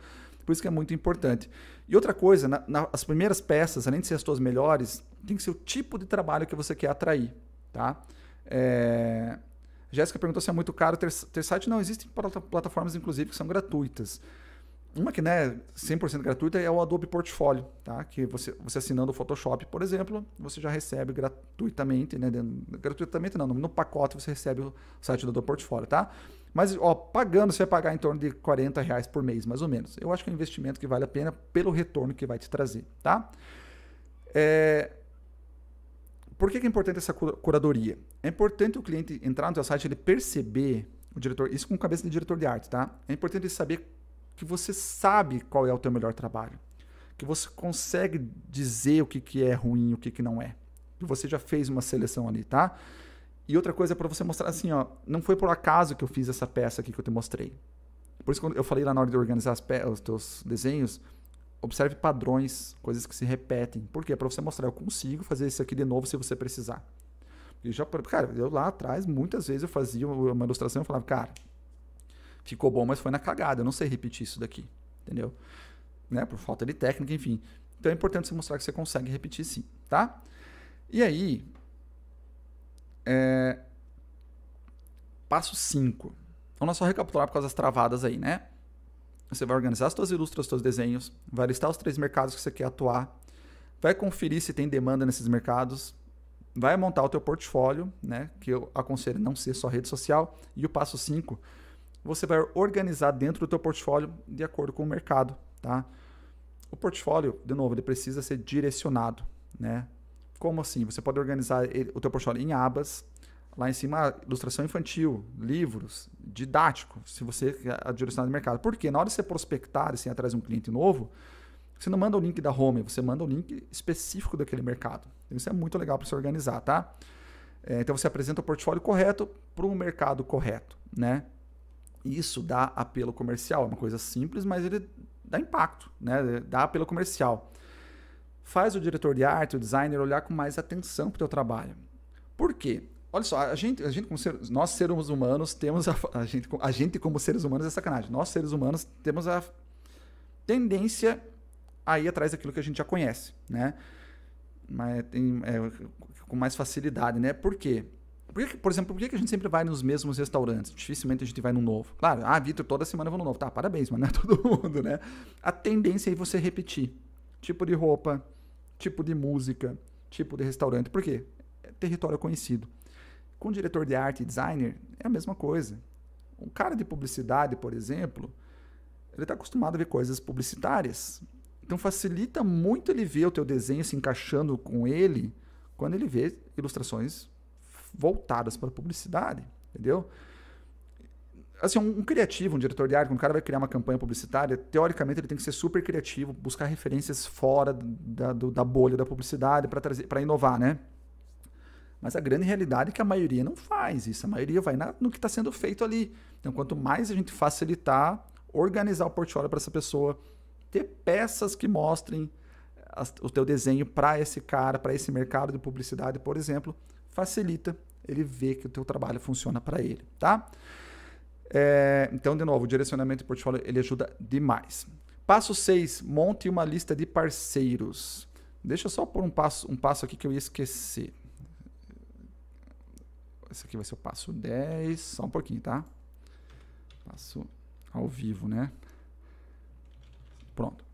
por isso que é muito importante. E outra coisa, na, na, as primeiras peças, além de ser as tuas melhores, tem que ser o tipo de trabalho que você quer atrair, tá? É, Jéssica perguntou se é muito caro ter, ter site. Não, existem plataformas, inclusive, que são gratuitas. Uma que né, 100% gratuita é o Adobe Portfolio, tá? que você, você assinando o Photoshop, por exemplo, você já recebe gratuitamente, né? gratuitamente não, no pacote você recebe o site do Adobe Portfolio, tá? Mas ó, pagando, você vai pagar em torno de 40 reais por mês, mais ou menos. Eu acho que é um investimento que vale a pena pelo retorno que vai te trazer, tá? É... Por que é importante essa curadoria? É importante o cliente entrar no seu site, ele perceber o diretor, isso com cabeça de diretor de arte, tá? É importante ele saber que você sabe qual é o teu melhor trabalho, que você consegue dizer o que, que é ruim, o que, que não é. Que você já fez uma seleção ali, tá? E outra coisa é para você mostrar assim, ó, não foi por acaso que eu fiz essa peça aqui que eu te mostrei. Por isso que eu falei lá na hora de organizar os teus desenhos, observe padrões, coisas que se repetem. Por quê? Para você mostrar, eu consigo fazer isso aqui de novo se você precisar. E já, cara, eu lá atrás, muitas vezes eu fazia uma ilustração e falava, cara, ficou bom, mas foi na cagada, eu não sei repetir isso daqui, entendeu? Né? Por falta de técnica, enfim. Então é importante você mostrar que você consegue repetir sim, tá? E aí, é... passo 5. vamos só recapitular por causa das travadas aí, né? Você vai organizar as suas ilustras, os seus desenhos, vai listar os três mercados que você quer atuar, vai conferir se tem demanda nesses mercados, vai montar o teu portfólio, né? Que eu aconselho não ser só rede social. E o passo 5, você vai organizar dentro do teu portfólio de acordo com o mercado, tá? O portfólio, de novo, ele precisa ser direcionado, né? Como assim? Você pode organizar o teu portfólio em abas, lá em cima ilustração infantil, livros, didático, se você é direcionado de mercado. Porque na hora de você prospectar, assim, atrás de um cliente novo, você não manda o link da home, você manda o link específico daquele mercado. Então, isso é muito legal para se organizar, tá? É, então você apresenta o portfólio correto para o mercado correto, né? Isso dá apelo comercial, é uma coisa simples, mas ele dá impacto, né? Dá apelo comercial. Faz o diretor de arte, o designer olhar com mais atenção para o teu trabalho. Por quê? Olha só, a gente, a gente como ser, nós seres humanos temos a, a, gente, a gente como seres humanos é sacanagem. Nós seres humanos temos a tendência aí atrás daquilo que a gente já conhece, né? Mas tem, é, com mais facilidade, né? Por quê? Por, que, por exemplo, por que a gente sempre vai nos mesmos restaurantes? Dificilmente a gente vai num novo. Claro, ah, Vitor, toda semana eu vou no novo. Tá, parabéns, mas não é [laughs] todo mundo, né? A tendência é você repetir. Tipo de roupa, tipo de música, tipo de restaurante. Por quê? É território conhecido. Com diretor de arte e designer, é a mesma coisa. Um cara de publicidade, por exemplo, ele está acostumado a ver coisas publicitárias. Então facilita muito ele ver o teu desenho se encaixando com ele quando ele vê ilustrações voltadas para publicidade, entendeu? Assim, um, um criativo, um diretor de arte, quando um cara vai criar uma campanha publicitária, teoricamente ele tem que ser super criativo, buscar referências fora da, do, da bolha da publicidade para trazer, para inovar, né? Mas a grande realidade é que a maioria não faz isso. A maioria vai na, no que está sendo feito ali. Então, quanto mais a gente facilitar, organizar o portfólio para essa pessoa, ter peças que mostrem o teu desenho para esse cara, para esse mercado de publicidade, por exemplo, facilita ele ver que o teu trabalho funciona para ele, tá? É, então, de novo, o direcionamento de portfólio ele ajuda demais. Passo 6, monte uma lista de parceiros. Deixa eu só por um passo, um passo aqui que eu ia esquecer. Esse aqui vai ser o passo 10, só um pouquinho, tá? Passo ao vivo, né? Pronto.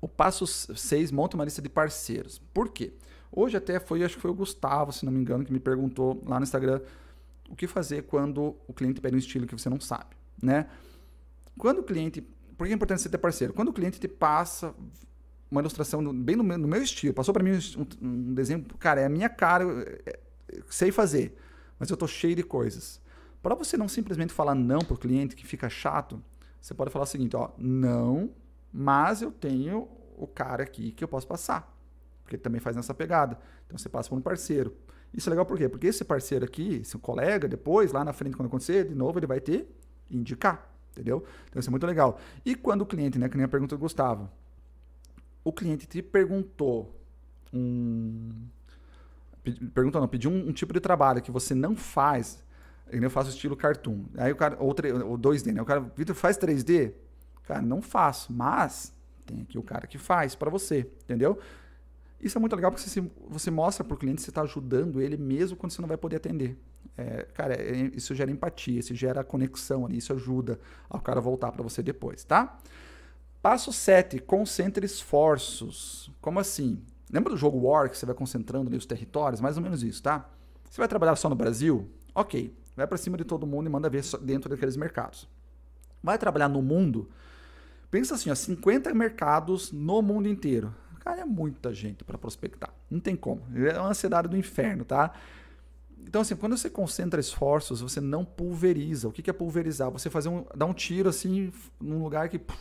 O passo 6, monta uma lista de parceiros. Por quê? Hoje até foi, acho que foi o Gustavo, se não me engano, que me perguntou lá no Instagram o que fazer quando o cliente pede um estilo que você não sabe, né? Quando o cliente, por que é importante você ter parceiro? Quando o cliente te passa uma ilustração bem no meu, no meu estilo, passou para mim um, um, desenho, cara, é a minha cara, eu é, é, sei fazer, mas eu tô cheio de coisas. Para você não simplesmente falar não pro cliente que fica chato, você pode falar o seguinte, ó, não mas eu tenho o cara aqui que eu posso passar, porque também faz nessa pegada. Então você passa por um parceiro. Isso é legal por quê? Porque esse parceiro aqui, esse colega, depois, lá na frente, quando acontecer, de novo, ele vai ter indicar, entendeu? Então isso é muito legal. E quando o cliente, né, que nem a pergunta do Gustavo, o cliente te perguntou um... Perguntou não, pediu um, um tipo de trabalho que você não faz, eu faço estilo cartoon. Aí o cara, ou, ou 2D, né? O cara, Vitor, faz 3D? Cara, não faço, mas tem aqui o cara que faz para você, entendeu? Isso é muito legal porque você, você mostra para o cliente que você está ajudando ele mesmo quando você não vai poder atender. É, cara, é, isso gera empatia, isso gera conexão ali, isso ajuda ao cara voltar para você depois, tá? Passo 7, concentre esforços. Como assim? Lembra do jogo War que você vai concentrando ali os territórios? Mais ou menos isso, tá? Você vai trabalhar só no Brasil? Ok, vai para cima de todo mundo e manda ver dentro daqueles mercados. Vai trabalhar no mundo? Pensa assim, ó, 50 mercados no mundo inteiro. Cara, é muita gente para prospectar. Não tem como. É uma ansiedade do inferno, tá? Então, assim, quando você concentra esforços, você não pulveriza. O que é pulverizar? Você fazer um, dar um tiro, assim, num lugar que... Puf,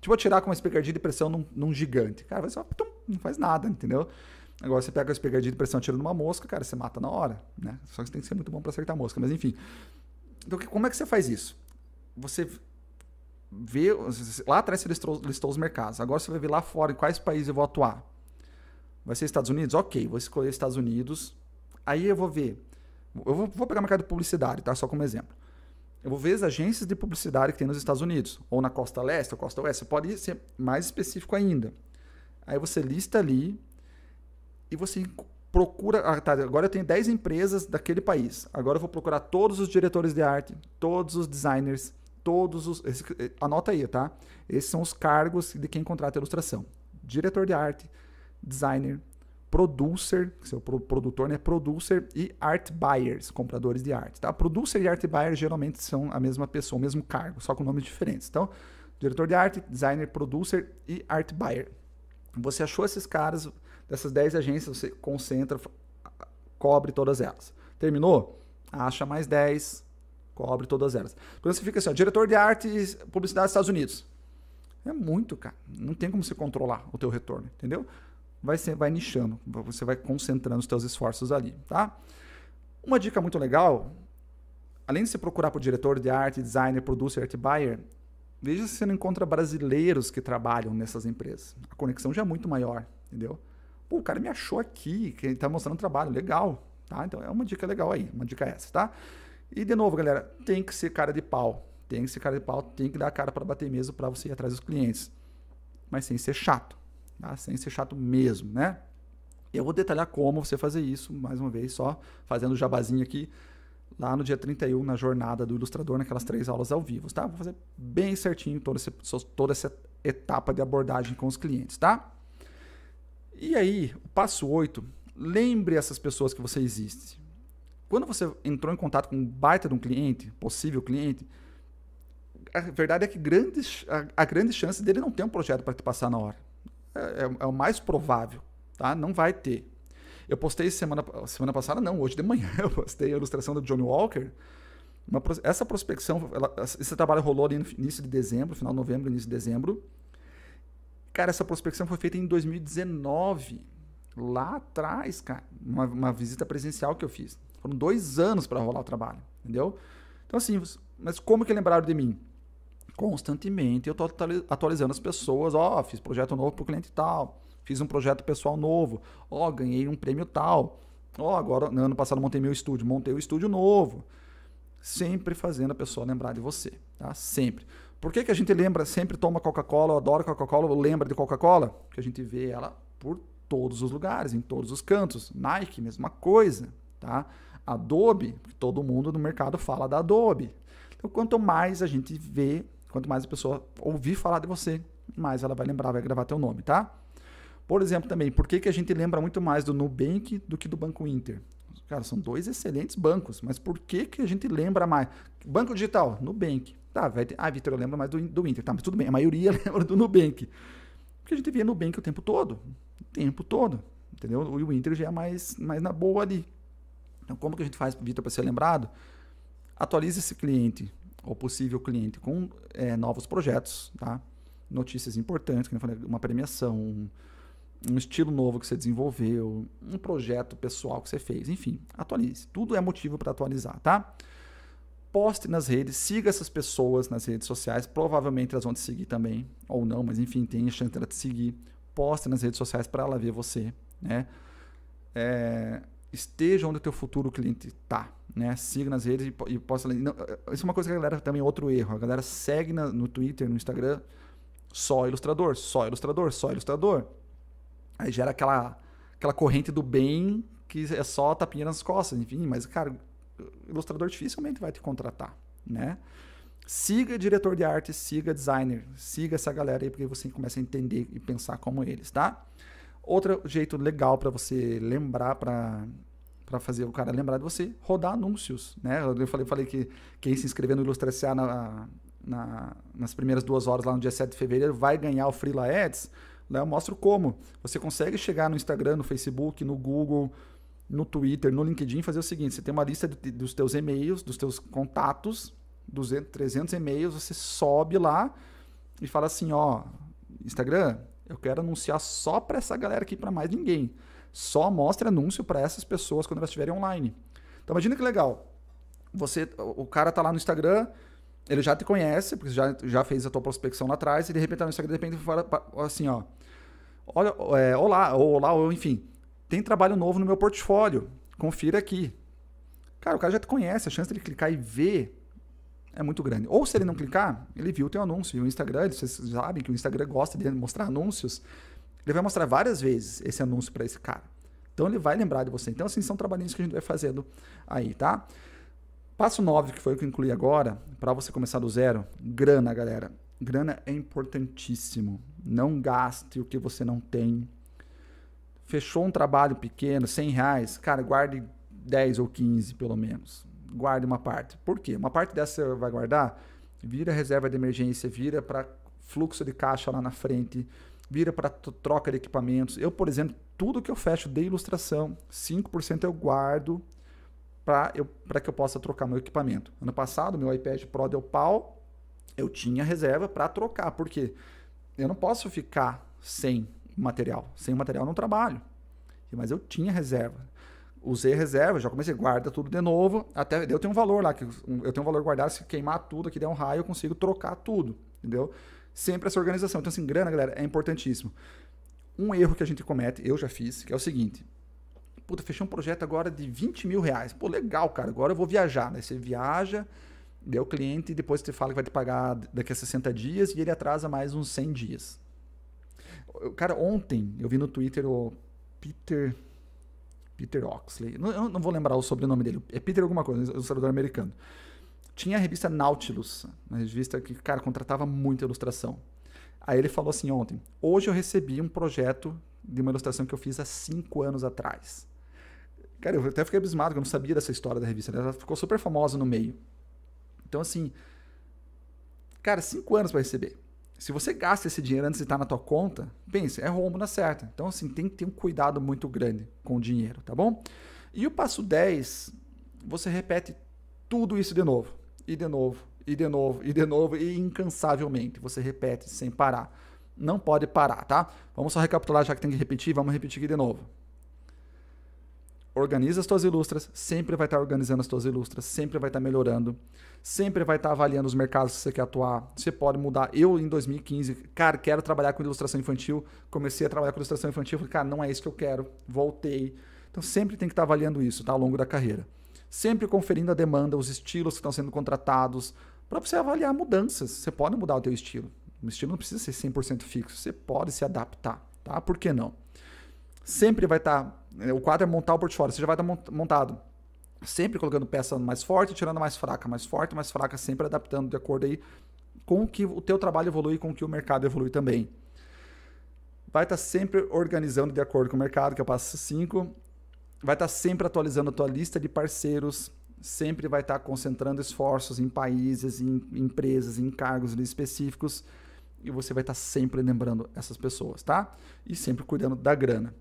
tipo, atirar com uma espingardinha de pressão num, num gigante. Cara, vai só... Tum, não faz nada, entendeu? Agora, você pega uma espingardinha de pressão, atira numa mosca, cara, você mata na hora, né? Só que você tem que ser muito bom para acertar a mosca. Mas, enfim... Então, como é que você faz isso? Você vê. Lá atrás você listou, listou os mercados. Agora você vai ver lá fora em quais países eu vou atuar. Vai ser Estados Unidos? Ok, vou escolher Estados Unidos. Aí eu vou ver. Eu vou, vou pegar o mercado de publicidade, tá? Só como exemplo. Eu vou ver as agências de publicidade que tem nos Estados Unidos, ou na costa leste, ou costa oeste. Você pode ser mais específico ainda. Aí você lista ali e você procura. Ah, tá, agora eu tenho 10 empresas daquele país. Agora eu vou procurar todos os diretores de arte, todos os designers, todos os. Esse, eh, anota aí, tá? Esses são os cargos de quem contrata ilustração: diretor de arte, designer, producer, seu produtor, né? Producer e art buyers, compradores de arte, tá? Producer e art buyer geralmente são a mesma pessoa, o mesmo cargo, só com nomes diferentes. Então, diretor de arte, designer, producer e art buyer. Você achou esses caras, dessas 10 agências, você concentra, cobre todas elas. Terminou? Acha mais 10, cobre todas elas. Quando então, você fica assim, ó, diretor de arte e publicidade dos Estados Unidos. É muito, cara. Não tem como você controlar o teu retorno, entendeu? Vai, ser, vai nichando, você vai concentrando os teus esforços ali, tá? Uma dica muito legal, além de você procurar por diretor de arte, designer, producer, art buyer, veja se você não encontra brasileiros que trabalham nessas empresas. A conexão já é muito maior, entendeu? Pô, o cara me achou aqui, que ele tá mostrando trabalho, legal, tá? Então é uma dica legal aí, uma dica essa, tá? E de novo, galera, tem que ser cara de pau. Tem que ser cara de pau, tem que dar a cara para bater mesmo para você ir atrás dos clientes. Mas sem ser chato, tá? Sem ser chato mesmo, né? Eu vou detalhar como você fazer isso, mais uma vez, só fazendo o jabazinho aqui, lá no dia 31, na jornada do ilustrador, naquelas três aulas ao vivo, tá? Vou fazer bem certinho toda essa, toda essa etapa de abordagem com os clientes, tá? E aí, o passo 8, lembre essas pessoas que você existe. Quando você entrou em contato com um baita de um cliente, possível cliente, a verdade é que grandes, a, a grande chance dele não ter um projeto para te passar na hora. É, é, é, o mais provável, tá? Não vai ter. Eu postei semana, semana passada, não, hoje de manhã [laughs] eu postei a ilustração do Johnny Walker. Uma, essa prospecção, ela, esse trabalho rolou ali no início de dezembro, final de novembro, início de dezembro. Cara, essa prospecção foi feita em 2019, lá atrás, cara, uma, uma visita presencial que eu fiz. Foram dois anos para rolar o trabalho, entendeu? Então, assim, mas como que lembraram de mim? Constantemente eu tô atualizando as pessoas. Ó, oh, fiz projeto novo pro cliente tal. Fiz um projeto pessoal novo. Ó, oh, ganhei um prêmio tal. Ó, oh, agora, no né, ano passado montei meu estúdio. Montei o um estúdio novo. Sempre fazendo a pessoa lembrar de você, tá? Sempre. Por que, que a gente lembra, sempre toma Coca-Cola, eu adoro Coca-Cola, lembra de Coca-Cola? Porque a gente vê ela por todos os lugares, em todos os cantos. Nike, mesma coisa, tá? Adobe, todo mundo no mercado fala da Adobe. Então, quanto mais a gente vê, quanto mais a pessoa ouvir falar de você, mais ela vai lembrar, vai gravar teu nome, tá? Por exemplo, também, por que, que a gente lembra muito mais do Nubank do que do Banco Inter? Cara, são dois excelentes bancos, mas por que, que a gente lembra mais? Banco Digital, Nubank. Tá, vai ter... ah, Vitor, eu lembro mais do, do Inter. Tá, mas tudo bem, a maioria [laughs] lembra do Nubank. Porque a gente via Nubank o tempo todo. O tempo todo. Entendeu? E o Inter já é mais, mais na boa ali. Então, como que a gente faz, Vitor, para ser lembrado? Atualize esse cliente, ou possível cliente, com é, novos projetos, tá? notícias importantes, como eu falei, uma premiação, um, um, estilo novo que você desenvolveu, um projeto pessoal que você fez, enfim, atualize. Tudo é motivo para atualizar, tá? Poste nas redes, siga essas pessoas nas redes sociais, provavelmente elas vão te seguir também, ou não, mas enfim, tem chance dela te seguir. Poste nas redes sociais para ela ver você, né? É, esteja onde o teu futuro cliente está. Né? Siga nas redes e, e possa... Não, eh, isso é uma coisa que a galera também é outro erro. A galera segue na, no Twitter, no Instagram, só ilustrador, só ilustrador, só ilustrador. Aí gera aquela, aquela corrente do bem que é só tapinha nas costas, enfim. Mas, cara, ilustrador dificilmente vai te contratar, né? Siga diretor de arte, siga designer, siga essa galera aí, porque você começa a entender e pensar como eles, tá? Outro jeito legal para você lembrar, para fazer o cara lembrar de você, rodar anúncios. Né? Eu falei, falei que quem se inscrever no Ilustra SA na, na, nas primeiras duas horas lá no dia 7 de fevereiro vai ganhar o Freela Ads. Lá né? eu mostro como. Você consegue chegar no Instagram, no Facebook, no Google, no Twitter, no LinkedIn fazer o seguinte: você tem uma lista de, dos teus e-mails, dos teus contatos, 200, 300 e-mails, você sobe lá e fala assim: ó, Instagram, eu quero anunciar só para essa galera aqui, para mais ninguém. Só mostre anúncio para essas pessoas quando elas estiverem online. Então imagina que legal. Você, o cara tá lá no Instagram, ele já te conhece, porque já já fez a tua prospecção lá atrás e de repente tá no Instagram, de repente fala assim, ó, olha, é, olá, ou olá, ou enfim, tem trabalho novo no meu portfólio. Confira aqui. Cara, o cara já te conhece, a chance dele clicar e ver é muito grande. Ou se ele não clicar, ele viu o teu anúncio. E o Instagram, vocês sabem que o Instagram gosta de mostrar anúncios. Ele vai mostrar várias vezes esse anúncio para esse cara. Então ele vai lembrar de você. Então, assim, são trabalhinhos que a gente vai fazendo aí, tá? Passo 9, que foi o que eu incluí agora, para você começar do zero, grana, galera. Grana é importantíssimo. Não gaste o que você não tem. Fechou um trabalho pequeno, 100 reais, cara, guarde 10 ou 15 pelo menos guarde uma parte. Por quê? Uma parte dessa você vai guardar, vira reserva de emergência, vira para fluxo de caixa lá na frente, vira para troca de equipamentos. Eu, por exemplo, tudo que eu fecho de ilustração, 5% eu guardo para eu, que eu possa trocar meu equipamento. Ano passado, meu iPad Pro deu pau, eu tinha reserva para trocar, porque eu não posso ficar sem material. Sem material não trabalho. Mas eu tinha reserva usei reserva, já comecei, guarda tudo de novo. Até eu tenho um valor lá, que eu tenho um valor guardado, se queimar tudo aqui der um raio, eu consigo trocar tudo, entendeu? Sempre essa organização. Então, assim, grana, galera, é importantíssimo. Um erro que a gente comete, eu já fiz, que é o seguinte. Puta, fechei um projeto agora de 20 mil reais. Pô, legal, cara. Agora eu vou viajar, né? Você viaja, deu o cliente, depois você fala que vai te pagar daqui a 60 dias e ele atrasa mais uns 100 dias. Cara, ontem eu vi no Twitter o Peter Peter Oxley. Não, não vou lembrar o sobrenome dele. É Peter alguma coisa, ilustrador americano. Tinha a revista Nautilus, uma revista que, cara, contratava muita ilustração. Aí ele falou assim ontem: hoje eu recebi um projeto de uma ilustração que eu fiz há cinco anos atrás. Cara, eu até fiquei abismado, que eu não sabia dessa história da revista. Né? Ela ficou super famosa no meio. Então, assim. Cara, cinco anos para receber se você gasta esse dinheiro antes de estar na tua conta, pense, é rombo na certa. Então, assim, tem que ter um cuidado muito grande com o dinheiro, tá bom? E o passo 10, você repete tudo isso de novo, e de novo, e de novo, e de novo, e incansavelmente. Você repete sem parar. Não pode parar, tá? Vamos só recapitular, já que tem que repetir, vamos repetir aqui de novo organiza as tuas ilustras, sempre vai estar tá organizando as tuas ilustras, sempre vai estar tá melhorando, sempre vai estar tá avaliando os mercados que você quer atuar. Você pode mudar. Eu, em 2015, cara, quero trabalhar com ilustração infantil. Comecei a trabalhar com ilustração infantil, falei, cara, não é isso que eu quero, voltei. Então, sempre tem que estar avaliando isso tá, ao longo da carreira. Sempre conferindo a demanda, os estilos que estão sendo contratados, para você avaliar mudanças. Você pode mudar o teu estilo. O estilo não precisa ser 100% fixo, você pode se adaptar, tá? Por que não? Sempre vai estar né? O quadro é montar o portfólio, você já vai estar tá montado. Sempre colocando peça mais forte, tirando mais fraca, mais forte, mais fraca, sempre adaptando de acordo aí com que o teu trabalho evolui, com que o mercado evolui também. Vai estar tá sempre organizando de acordo com o mercado, que é o passo 5. Vai estar tá sempre atualizando a tua lista de parceiros, sempre vai estar concentrando esforços em países, em empresas, em cargos específicos e você vai estar sempre lembrando essas pessoas, tá? E sempre cuidando da grana.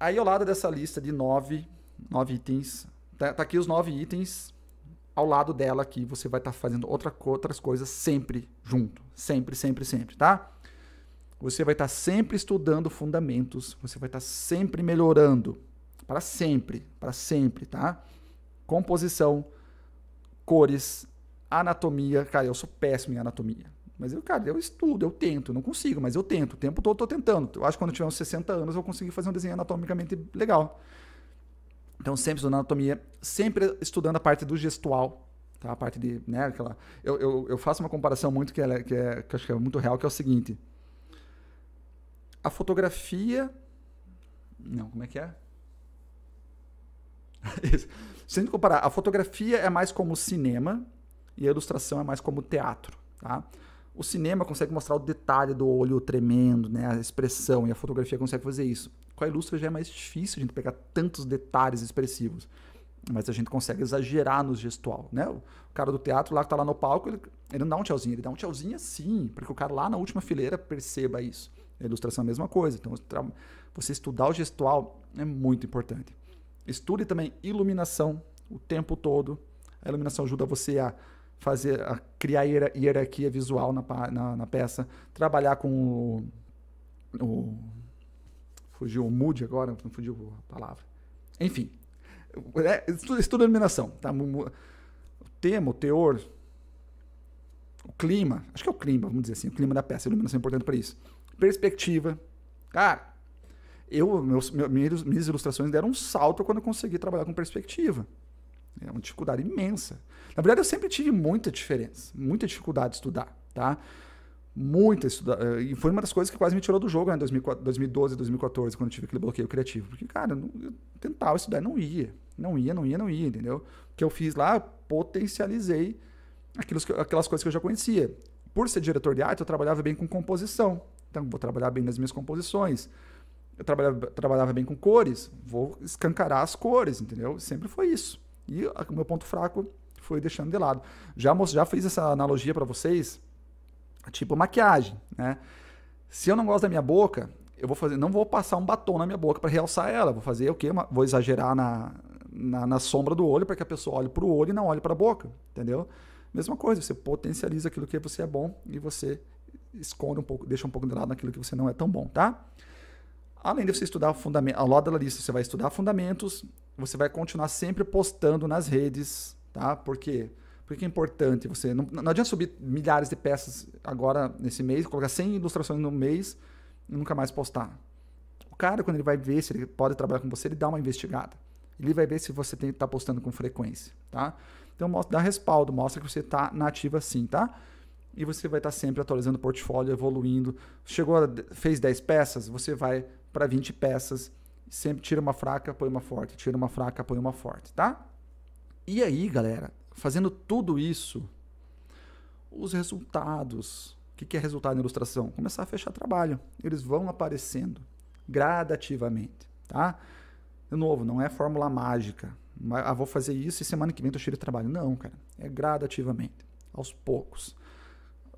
Aí ao lado dessa lista de nove, nove itens, tá, tá aqui os nove itens. Ao lado dela aqui você vai estar tá fazendo outra, outras coisas sempre junto. Sempre, sempre, sempre, tá? Você vai estar tá sempre estudando fundamentos, você vai estar tá sempre melhorando. Para sempre, para sempre, tá? Composição, cores, anatomia. Cara, eu sou péssimo em anatomia. Mas eu, cara, eu estudo, eu tento, não consigo, mas eu tento. O tempo todo eu tô tentando. Eu acho que quando eu tiver uns 60 anos eu vou conseguir fazer um desenho anatomicamente legal. Então, sempre estudando anatomia, sempre estudando a parte do gestual, tá? A parte de, né, aquela... Eu, eu, eu faço uma comparação muito que, é, que, é, que acho que é muito real, que é o seguinte. A fotografia... Não, como é que é? [laughs] Se a gente comparar, a fotografia é mais como cinema e a ilustração é mais como teatro, tá? O cinema consegue mostrar o detalhe do olho tremendo, né? a expressão, e a fotografia consegue fazer isso. Com a ilustra já é mais difícil a gente pegar tantos detalhes expressivos. Mas a gente consegue exagerar no gestual, né? O cara do teatro lá que tá lá no palco, ele, ele não dá um tchauzinho, ele dá um tchauzinho assim, para que o cara lá na última fileira perceba isso. A ilustração é a mesma coisa. Então, você estudar o gestual é muito importante. Estude também iluminação o tempo todo. A iluminação ajuda você a fazer a, criar hierarquia visual na, na, na peça, trabalhar com o, o, Fugiu o mood agora, não fugiu a palavra. Enfim, é, estuda, iluminação. Tá? O tema, o teor, o clima, acho que é o clima, vamos dizer assim, o clima da peça, a iluminação é importante para isso. Perspectiva. Cara, eu, meus, minhas ilustrações deram um salto quando eu consegui trabalhar com perspectiva. É uma dificuldade imensa. Na verdade, eu sempre tive muita diferença, muita dificuldade de estudar, tá? Muita estudar. Eh, e foi uma das coisas que quase me tirou do jogo né, em né? 2012, 2014, quando eu tive aquele bloqueio criativo. Porque, cara, eu tentava estudar, não ia. Não ia, não ia, não ia, entendeu? O que eu fiz lá, eu potencializei aquelas coisas que eu já conhecia. Por ser diretor de arte, eu trabalhava bem com composição. Então, vou trabalhar bem nas minhas composições. Eu trabalhava, trabalhava bem com cores, vou escancarar as cores, entendeu? Sempre foi isso. E o meu ponto fraco foi deixando de lado. Já, já fiz essa analogia para vocês, tipo maquiagem, né? Se eu não gosto da minha boca, eu vou fazer, não vou passar um batom na minha boca para realçar ela, vou fazer o quê? Vou exagerar na, na, na sombra do olho para que a pessoa olhe para o olho e não olhe para a boca, entendeu? Mesma coisa, você potencializa aquilo que você é bom e você esconde um pouco, deixa um pouco de lado naquilo que você não é tão bom, tá? Além de você estudar fundamentos, ao lado da lista você vai estudar fundamentos, você vai continuar sempre postando nas redes, Tá? Por quê? Porque é importante você. Não, não adianta subir milhares de peças agora nesse mês, colocar 100 ilustrações no mês e nunca mais postar. O cara, quando ele vai ver se ele pode trabalhar com você, ele dá uma investigada. Ele vai ver se você tem está postando com frequência. Tá? Então mostra, dá respaldo, mostra que você está na ativa sim, tá? E você vai estar tá sempre atualizando o portfólio, evoluindo. Chegou, a, fez 10 peças, você vai para 20 peças. Sempre tira uma fraca, põe uma forte. Tira uma fraca, põe uma forte, tá? E aí, galera, fazendo tudo isso, os resultados. O que é resultado na ilustração? Começar a fechar trabalho. Eles vão aparecendo gradativamente, tá? De novo, não é fórmula mágica. Ah, vou fazer isso e semana que vem eu cheio de trabalho. Não, cara. É gradativamente, aos poucos.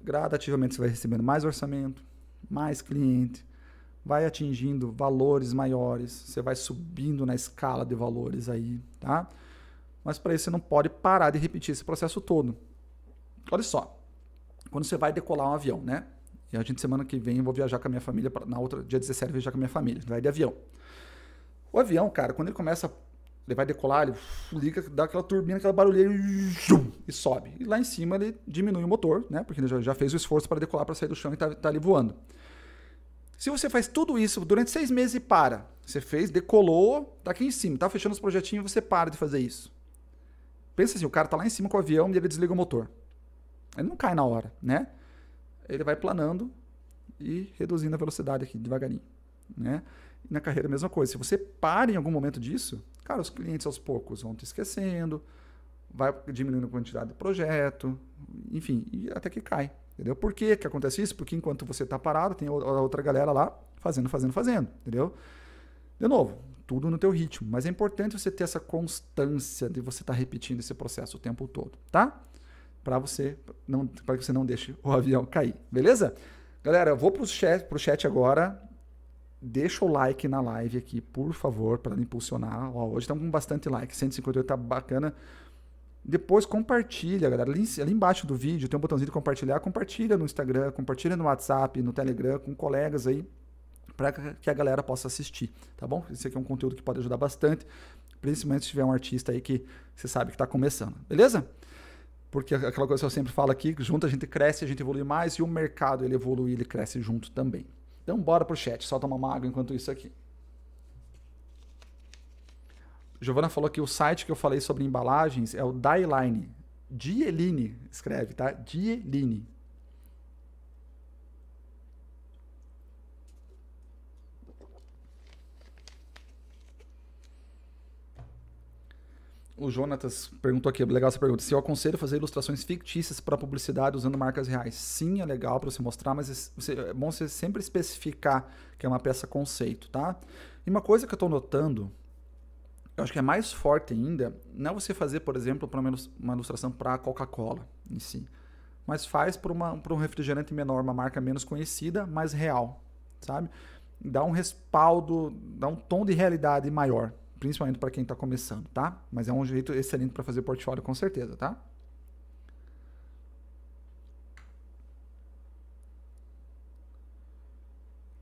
Gradativamente você vai recebendo mais orçamento, mais cliente, vai atingindo valores maiores, você vai subindo na escala de valores aí, tá? mas para isso você não pode parar de repetir esse processo todo. Olha só, quando você vai decolar um avião, né? E a gente semana que vem eu vou viajar com a minha família, pra, na outra, dia 17 eu viajar com a minha família, vai de avião. O avião, cara, quando ele começa, ele vai decolar, ele liga, dá aquela turbina, aquela barulheira e sobe. E lá em cima ele diminui o motor, né? Porque ele já, já fez o esforço para decolar, para sair do chão e tá, tá ali voando. Se você faz tudo isso durante seis meses e para, você fez, decolou, tá aqui em cima, tá fechando os projetinhos, você para de fazer isso. Pensa assim, o cara tá lá em cima com o avião e ele desliga o motor. Ele não cai na hora, né? Ele vai planando e reduzindo a velocidade aqui devagarinho, né? E na carreira a mesma coisa. Se você para em algum momento disso, cara, os clientes aos poucos vão te esquecendo, vai diminuindo a quantidade de projeto, enfim, e até que cai, entendeu? Por que que acontece isso? Porque enquanto você está parado, tem a outra galera lá fazendo, fazendo, fazendo, entendeu? De novo, tudo no teu ritmo, mas é importante você ter essa constância de você estar tá repetindo esse processo o tempo todo, tá? Para você não, para que você não deixe o avião cair, beleza? Galera, eu vou pro chat, pro chat agora. Deixa o like na live aqui, por favor, para impulsionar. Ó, hoje estamos com bastante like, 158 tá bacana. Depois compartilha, galera. Ali, ali, embaixo do vídeo tem um botãozinho de compartilhar. Compartilha no Instagram, compartilha no WhatsApp, no Telegram, com colegas aí para que a galera possa assistir, tá bom? Esse aqui é um conteúdo que pode ajudar bastante, principalmente se tiver um artista aí que você sabe que está começando, beleza? Porque aquela coisa que eu sempre falo aqui, junto a gente cresce, a gente evolui mais e o mercado ele evolui, ele cresce junto também. Então bora pro chat, só tomar uma água enquanto isso aqui. Giovana falou que o site que eu falei sobre embalagens é o Dieline. Dieline, escreve, tá? Dieline. O Jonatas perguntou aqui, legal essa pergunta. Se eu aconselho fazer ilustrações fictícias para publicidade usando marcas reais? Sim, é legal para você mostrar, mas é bom você sempre especificar que é uma peça conceito, tá? E uma coisa que eu estou notando, eu acho que é mais forte ainda, não é você fazer, por exemplo, para uma ilustração para a Coca-Cola em si, mas faz para um refrigerante menor, uma marca menos conhecida, mas real, sabe? Dá um respaldo, dá um tom de realidade maior, principalmente para quem está começando, tá? Mas é um jeito excelente para fazer portfólio com certeza, tá?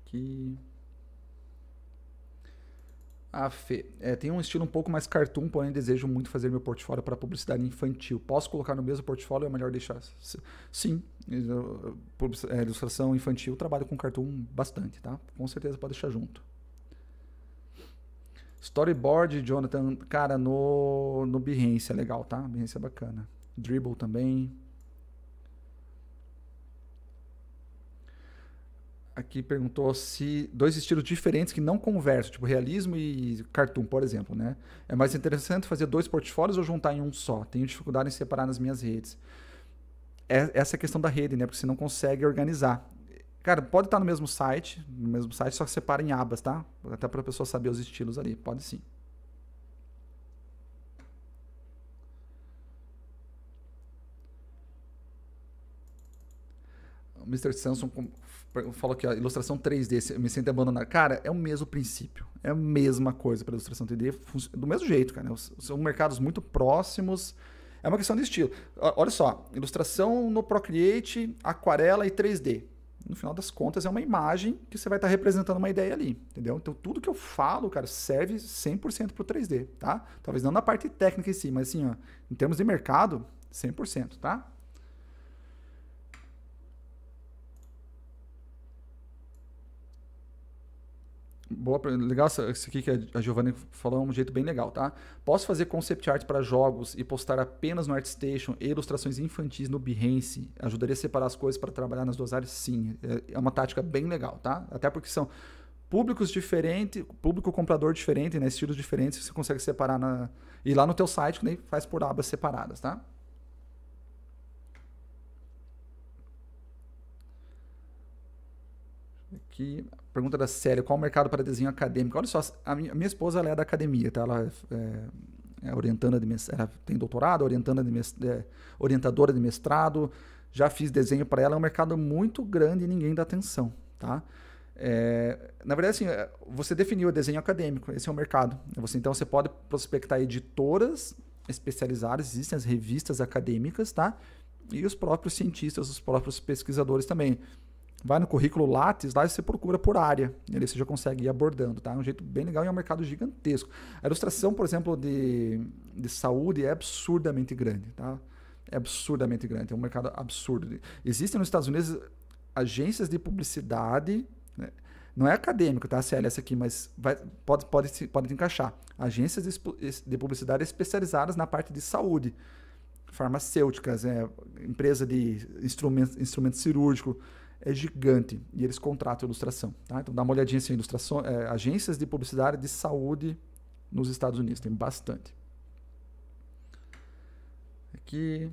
Aqui. A ah, Fê. É, tem um estilo um pouco mais cartoon, porém desejo muito fazer meu portfólio para publicidade infantil. Posso colocar no mesmo portfólio ou é melhor deixar? Sim, é, ilustração infantil, trabalho com cartoon bastante, tá? Com certeza pode deixar junto. Storyboard, Jonathan, cara, no, no Behance é legal, tá? Behance é bacana. Dribble também. Aqui perguntou se dois estilos diferentes que não conversam, tipo realismo e cartoon, por exemplo, né? É mais interessante fazer dois portfólios ou juntar em um só? Tenho dificuldade em separar nas minhas redes. É essa é questão da rede, né? Porque você não consegue organizar. Cara, pode estar no mesmo site, no mesmo site, só que separa em abas, tá? Até para a pessoa saber os estilos ali. Pode sim. O Mr. Samson falou aqui, ilustração 3D, me sinto abandonado. Cara, é o mesmo princípio. É a mesma coisa para ilustração 3D, do mesmo jeito, cara. Né? São mercados muito próximos. É uma questão de estilo. Olha só, ilustração no Procreate, aquarela e 3D no final das contas, é uma imagem que você vai estar representando uma ideia ali, entendeu? Então, tudo que eu falo, cara, serve 100% para o 3D, tá? Talvez não na parte técnica em si, mas assim, ó, em termos de mercado, 100%, tá? boa, legal isso aqui que a Giovanni falou, é um jeito bem legal, tá? Posso fazer concept art para jogos e postar apenas no ArtStation e ilustrações infantis no Behance? Ajudaria a separar as coisas para trabalhar nas duas áreas? Sim, é, é uma tática bem legal, tá? Até porque são públicos diferentes, público comprador diferente, né? Estilos diferentes, você consegue separar na... E lá no teu site, nem faz por abas separadas, tá? Aqui, Pergunta da Célia, qual o mercado para desenho acadêmico? Olha só, a minha, esposa ela é da academia, tá? Ela é, é, é orientanda de ela tem doutorado, orientanda de é, orientadora de mestrado, já fiz desenho para ela, é um mercado muito grande e ninguém dá atenção, tá? É, na verdade, assim, é, você definiu o desenho acadêmico, esse é o mercado. Você, então, você pode prospectar editoras especializadas, existem as revistas acadêmicas, tá? E os próprios cientistas, os próprios pesquisadores também vai no currículo Lattes, lá você procura por área, e ali você já consegue ir abordando, tá? É um jeito bem legal e é um mercado gigantesco. A ilustração, por exemplo, de, de saúde é absurdamente grande, tá? É absurdamente grande, é um mercado absurdo. Existem nos Estados Unidos agências de publicidade, né? não é acadêmico, tá? CLS aqui, mas vai, pode, pode, pode encaixar. Agências de, de publicidade especializadas na parte de saúde, farmacêuticas, é, empresa de instrumento, instrumento cirúrgico, é gigante e eles contratam ilustração. Tá? Então dá uma olhadinha assim, ilustração, é, agências de publicidade de saúde nos Estados Unidos, tem bastante. Aqui.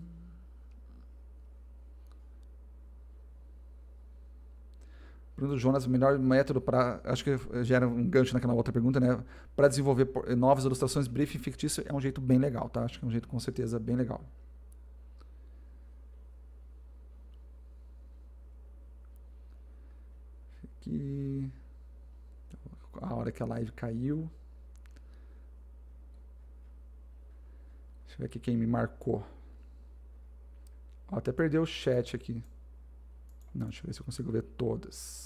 Bruno Jonas, o melhor método para. Acho que gera um gancho naquela outra pergunta, né? Para desenvolver novas ilustrações, briefing fictício é um jeito bem legal, tá? Acho que é um jeito com certeza bem legal. que a hora que a live caiu. Deixa eu ver aqui quem me marcou. até perdeu o chat aqui. Não, deixa eu ver se eu consigo ver todas.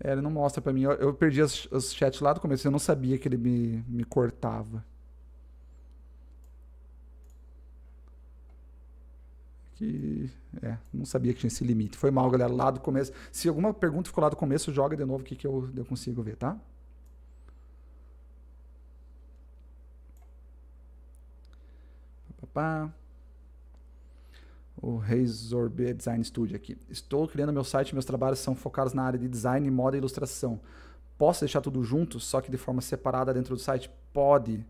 É, ele não mostra pra mim. Eu, eu perdi os chats lá do começo. Eu não sabia que ele me, me cortava. que é, não sabia que tinha esse limite. Foi mal, galera, lá do começo. Se alguma pergunta ficou lá do começo, joga de novo que, que eu, eu consigo ver, tá? Pá. O Razor B Design Studio aqui. Estou criando meu site, meus trabalhos são focados na área de design, moda e ilustração. Posso deixar tudo junto, só que de forma separada dentro do site? Pode.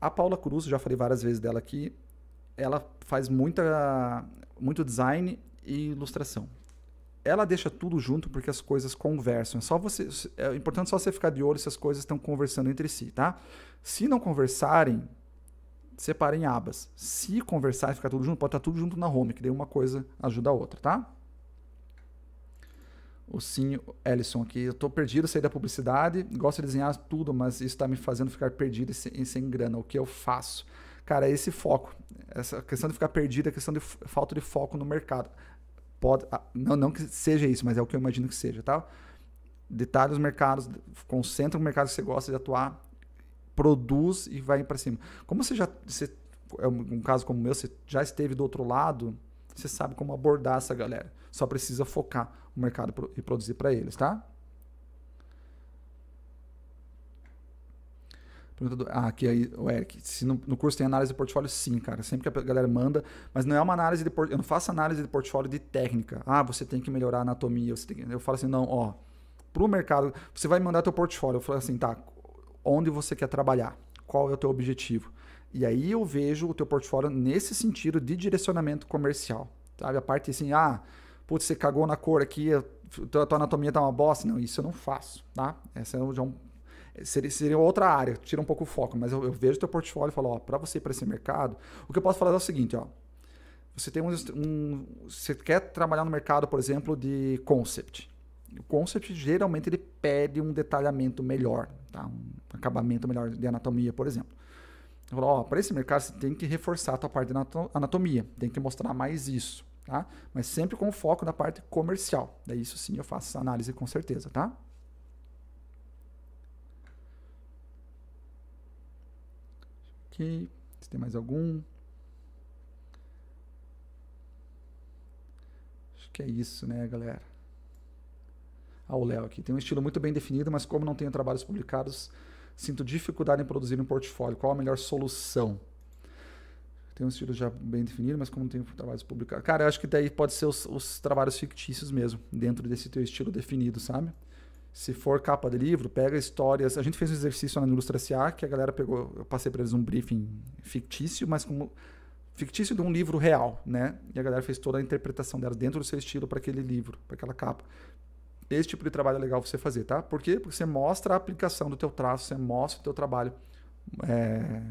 A Paula Cruz, já falei várias vezes dela aqui, ela faz muita, muito design e ilustração. Ela deixa tudo junto porque as coisas conversam. É só você, é importante só você ficar de olho se as coisas estão conversando entre si, tá? Se não conversarem, separem abas. Se conversar e ficar tudo junto, pode estar tudo junto na home, que daí uma coisa ajuda a outra, tá? O Sim Ellison aqui, eu tô perdido, saí da publicidade, gosto de desenhar tudo, mas isso está me fazendo ficar perdido e sem, e sem grana. O que eu faço? Cara, é esse foco. Essa questão de ficar perdido, a é questão de falta de foco no mercado. Pode, ah, não, não que seja isso, mas é o que eu imagino que seja, tá? Detalhe os mercados, concentra o mercado que você gosta de atuar, produz e vai para cima. Como você já. Você, é um caso como o meu, você já esteve do outro lado, você sabe como abordar essa galera. Só precisa focar o mercado e produzir para eles, tá? Pergunta do, ah, aqui aí, o Eric, se no, no, curso tem análise de portfólio, sim, cara. Sempre que a galera manda, mas não é uma análise de portfólio. Eu não faço análise de portfólio de técnica. Ah, você tem que melhorar a anatomia. Você tem que... Eu falo assim, não, ó, pro mercado, você vai mandar teu portfólio. Eu falo assim, tá, onde você quer trabalhar? Qual é o teu objetivo? E aí eu vejo o teu portfólio nesse sentido de direcionamento comercial. Sabe? A parte assim, ah, putz, você cagou na cor aqui, a tua, anatomia tá uma bosta. Não, isso eu não faço, tá? Essa é, é um Seria, seria outra área, tira um pouco o foco, mas eu, eu vejo teu portfólio e falo, ó, para você ir para esse mercado, o que eu posso falar é o seguinte, ó. Você tem um, um, você quer trabalhar no mercado, por exemplo, de concept. O concept geralmente ele pede um detalhamento melhor, tá? Um acabamento melhor de anatomia, por exemplo. falo, ó, para esse mercado você tem que reforçar a tua parte de anatomia, tem que mostrar mais isso, tá? Mas sempre com foco na parte comercial. Daí isso sim eu faço análise com certeza, tá? Se tem mais algum. Acho que é isso, né, galera? Ah, o Léo aqui. Tem um estilo muito bem definido, mas como não tenho trabalhos publicados, sinto dificuldade em produzir um portfólio. Qual a melhor solução? Tem um estilo já bem definido, mas como não tenho trabalhos publicados. Cara, eu acho que daí pode ser os, os trabalhos fictícios mesmo, dentro desse teu estilo definido, sabe? se for capa de livro, pega histórias. A gente fez um exercício na Ilustra SA, que a galera pegou, eu passei para eles um briefing fictício, mas como fictício de um livro real, né? E a galera fez toda a interpretação dela dentro do seu estilo para aquele livro, para aquela capa. Esse tipo de trabalho é legal você fazer, tá? Por quê? Porque você mostra a aplicação do teu traço, você mostra o teu trabalho é,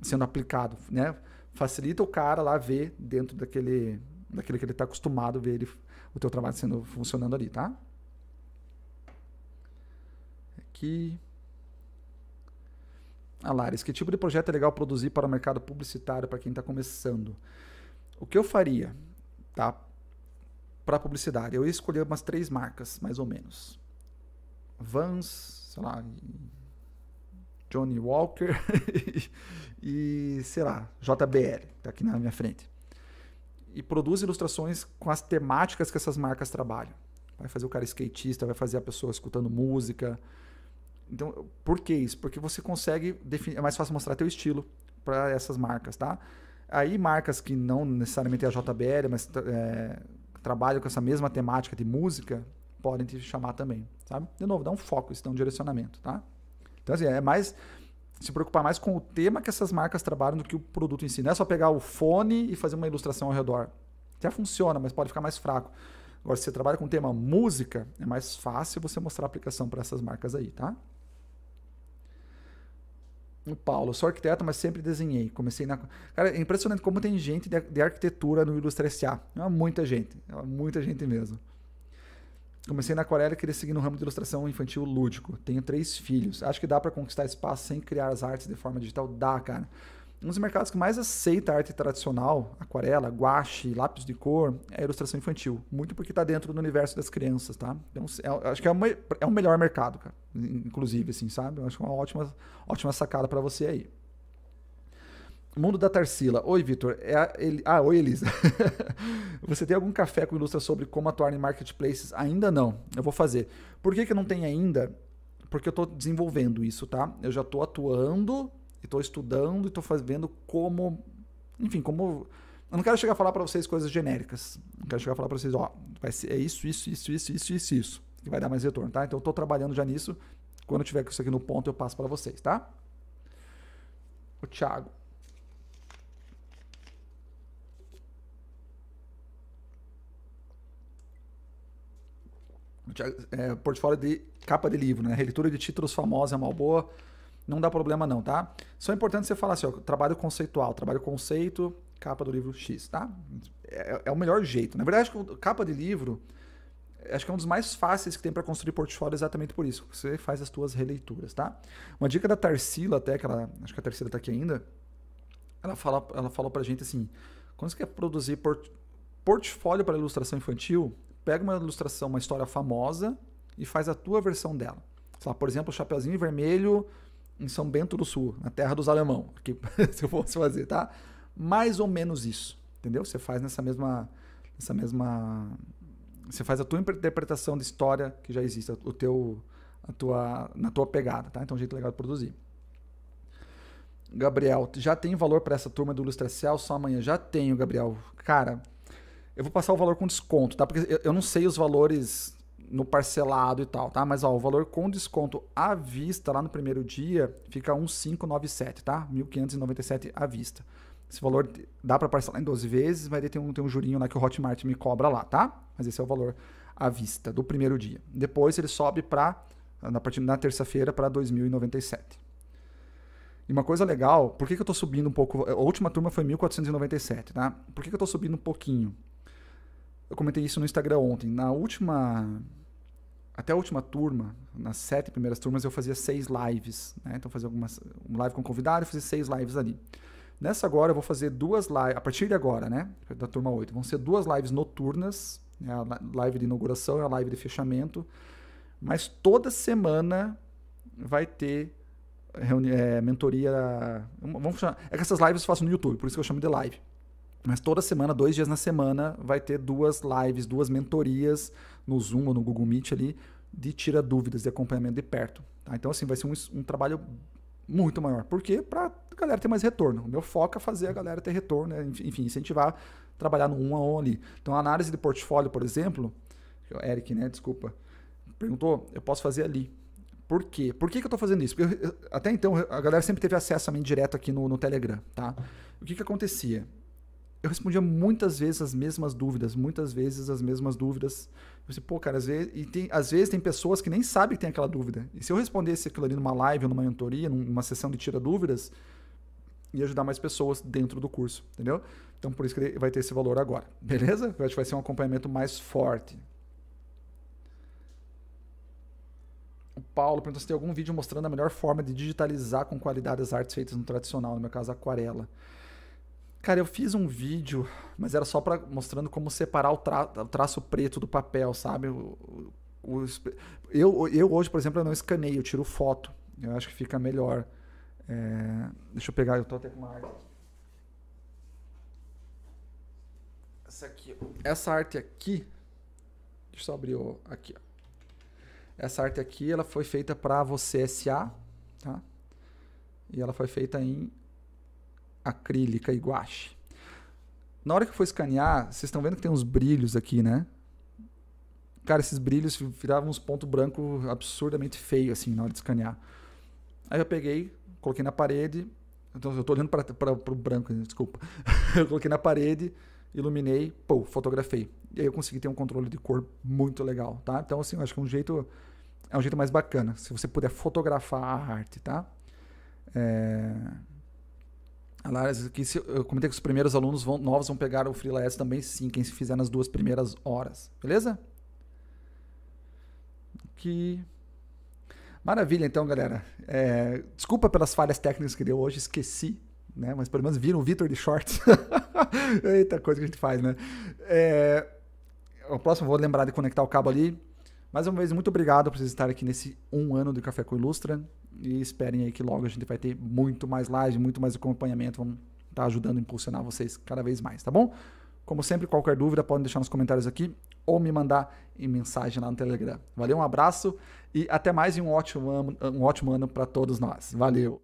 sendo aplicado, né? Facilita o cara lá ver dentro daquele, daquele que ele está acostumado ver ele, o teu trabalho sendo funcionando ali, tá? aqui. A Laris, que tipo de projeto é legal produzir para o mercado publicitário, para quem está começando? O que eu faria tá, para publicidade? Eu ia escolher umas três marcas, mais ou menos. Vans, sei lá, Johnny Walker [laughs] e, sei lá, JBL, tá aqui na minha frente. E produz ilustrações com as temáticas que essas marcas trabalham. Vai fazer o cara skatista, vai fazer a pessoa escutando música, então, por que isso? Porque você consegue definir, é mais fácil mostrar teu estilo para essas marcas, tá? Aí marcas que não necessariamente é a JBL, mas é, trabalham com essa mesma temática de música, podem te chamar também, sabe? De novo, dá um foco, isso dá um direcionamento, tá? Então, assim, é mais se preocupar mais com o tema que essas marcas trabalham do que o produto em si. Não é só pegar o fone e fazer uma ilustração ao redor. Até funciona, mas pode ficar mais fraco. Agora, se você trabalha com o tema música, é mais fácil você mostrar a aplicação para essas marcas aí, tá? o Paulo, sou arquiteto, mas sempre desenhei. Comecei na. Cara, é impressionante como tem gente de, de arquitetura no Ilustre SA. É muita gente, é muita gente mesmo. Comecei na aquarela e queria seguir no ramo de ilustração infantil lúdico. Tenho três filhos. Acho que dá para conquistar espaço sem criar as artes de forma digital? Dá, cara. Um dos mercados que mais aceita arte tradicional, aquarela, guache, lápis de cor, é a ilustração infantil. Muito porque está dentro do universo das crianças, tá? Então, é, acho que é, uma, é o melhor mercado, cara inclusive, assim, sabe? Eu acho uma ótima, ótima sacada para você aí. Mundo da Tarsila. Oi, Vitor. É Eli... Ah, oi, Elisa. [laughs] você tem algum café com ilustra sobre como atuar em marketplaces? Ainda não. Eu vou fazer. Por que, que não tem ainda? Porque eu estou desenvolvendo isso, tá? Eu já estou atuando, estou estudando e estou fazendo como. Enfim, como. Eu não quero chegar a falar para vocês coisas genéricas. Não quero chegar a falar para vocês, ó, vai ser é isso, isso, isso, isso, isso, isso, isso que vai dar mais retorno, tá? Então eu estou trabalhando já nisso. Quando eu tiver isso aqui no ponto, eu passo para vocês, tá? O Thiago. O Thiago é, portfólio de capa de livro, né? Releitura de títulos famosos é uma boa. Não dá problema não, tá? Só é importante você falar assim, ó, trabalho conceitual, trabalho conceito, capa do livro X, tá? É, é o melhor jeito. Na verdade, capa de livro acho que é um dos mais fáceis que tem para construir portfólio exatamente por isso. Você faz as suas releituras, tá? Uma dica da Tarsila até, que ela, acho que a Tarsila está aqui ainda, ela fala, ela falou pra gente assim, quando você quer produzir port, portfólio para ilustração infantil, pega uma ilustração, uma história famosa e faz a tua versão dela. Sei lá, por exemplo, o Chapeuzinho Vermelho em São Bento do Sul, na terra dos alemão, que [laughs] se eu fosse fazer, tá? Mais ou menos isso, entendeu? Você faz nessa mesma, nessa mesma você faz a tua interpretação de história que já existe, o teu, a tua, na tua pegada, tá? Então, é um jeito legal de produzir. Gabriel, já tem valor para essa turma do Ilustracel só amanhã? Já tenho, Gabriel. Cara, eu vou passar o valor com desconto, tá? Porque eu não sei os valores no parcelado e tal, tá? Mas ó, o valor com desconto à vista lá no primeiro dia fica 1597, tá? 1597 à vista. Esse valor dá para parcelar em 12 vezes, vai ter um, tem um jurinho lá que o Hotmart me cobra lá, tá? Mas esse é o valor à vista do primeiro dia. Depois ele sobe para, na partir da terça-feira, para 2097. E uma coisa legal, por que, que eu estou subindo um pouco? A última turma foi 1497, tá? Por que, que eu estou subindo um pouquinho? Eu comentei isso no Instagram ontem. Na última. Até a última turma, nas sete primeiras turmas, eu fazia seis lives. Né? Então, fazia algumas, um live com convidado e fazia seis lives ali. Nessa agora eu vou fazer duas lives, a partir de agora, né? Da turma 8, vão ser duas lives noturnas, né? a live de inauguração e a live de fechamento. Mas toda semana vai ter é, mentoria. Vamos chamar, é que essas lives eu faço no YouTube, por isso que eu chamo de live. Mas toda semana, dois dias na semana, vai ter duas lives, duas mentorias no Zoom ou no Google Meet ali, de tira dúvidas, de acompanhamento de perto. Tá? Então, assim, vai ser um, um trabalho muito maior. Por quê? Para a galera ter mais retorno. O meu foco é fazer a galera ter retorno, né? enfim, incentivar trabalhar no um a um ali. Então, a análise de portfólio, por exemplo, Eric, né? Desculpa, perguntou, eu posso fazer ali. Por quê? Por que, que eu estou fazendo isso? Porque eu, até então, a galera sempre teve acesso a mim direto aqui no, no Telegram, tá? O que, que acontecia? Eu respondia muitas vezes as mesmas dúvidas, muitas vezes as mesmas dúvidas. Você, pô, cara, às vezes, e tem, às vezes tem pessoas que nem sabem que tem aquela dúvida. E se eu respondesse aquilo ali numa live ou numa mentoria, numa sessão de tira dúvidas, ia ajudar mais pessoas dentro do curso, entendeu? Então por isso que ele vai ter esse valor agora, [laughs] beleza? Eu acho que vai ser um acompanhamento mais forte. O Paulo perguntou se tem algum vídeo mostrando a melhor forma de digitalizar com qualidade as artes feitas no tradicional, no meu caso, aquarela. Cara, eu fiz um vídeo, mas era só para mostrando como separar o, tra o, traço preto do papel, sabe? O, o, eu, eu hoje, por exemplo, eu não escaneio, eu tiro foto. Eu acho que fica melhor. É, deixa eu pegar, eu tô até com uma arte aqui. Essa aqui, essa arte aqui, deixa eu só abrir o, aqui. Essa arte aqui, ela foi feita para você SA, tá? E ela foi feita em acrílica e guache. Na hora que eu for escanear, vocês estão vendo que tem uns brilhos aqui, né? Cara, esses brilhos viravam uns pontos brancos absurdamente feios, assim, na hora de escanear. Aí eu peguei, coloquei na parede. Então, eu tô olhando para o branco, né? desculpa. [laughs] eu coloquei na parede, iluminei, pô, fotografei. E aí eu consegui ter um controle de cor muito legal, tá? Então, assim, eu acho que é um jeito, é um jeito mais bacana. Se você puder fotografar a arte, tá? É... A Lara que se, eu comentei que os primeiros alunos vão, novos vão pegar o Freelance também, sim, quem se fizer nas duas primeiras horas. Beleza? Que maravilha, então, galera. É, desculpa pelas falhas técnicas que deu hoje, esqueci, né? Mas pelo menos viram o Vitor de shorts. [laughs] Eita coisa que a gente faz, né? É, o próximo vou lembrar de conectar o cabo ali. Mais uma vez, muito obrigado por vocês estarem aqui nesse um ano do Café com Ilustra. E esperem aí que logo a gente vai ter muito mais live, muito mais acompanhamento. Vamos estar tá ajudando a impulsionar vocês cada vez mais, tá bom? Como sempre, qualquer dúvida podem deixar nos comentários aqui ou me mandar em mensagem lá no Telegram. Valeu, um abraço e até mais e um ótimo ano, um ótimo ano para todos nós. Valeu!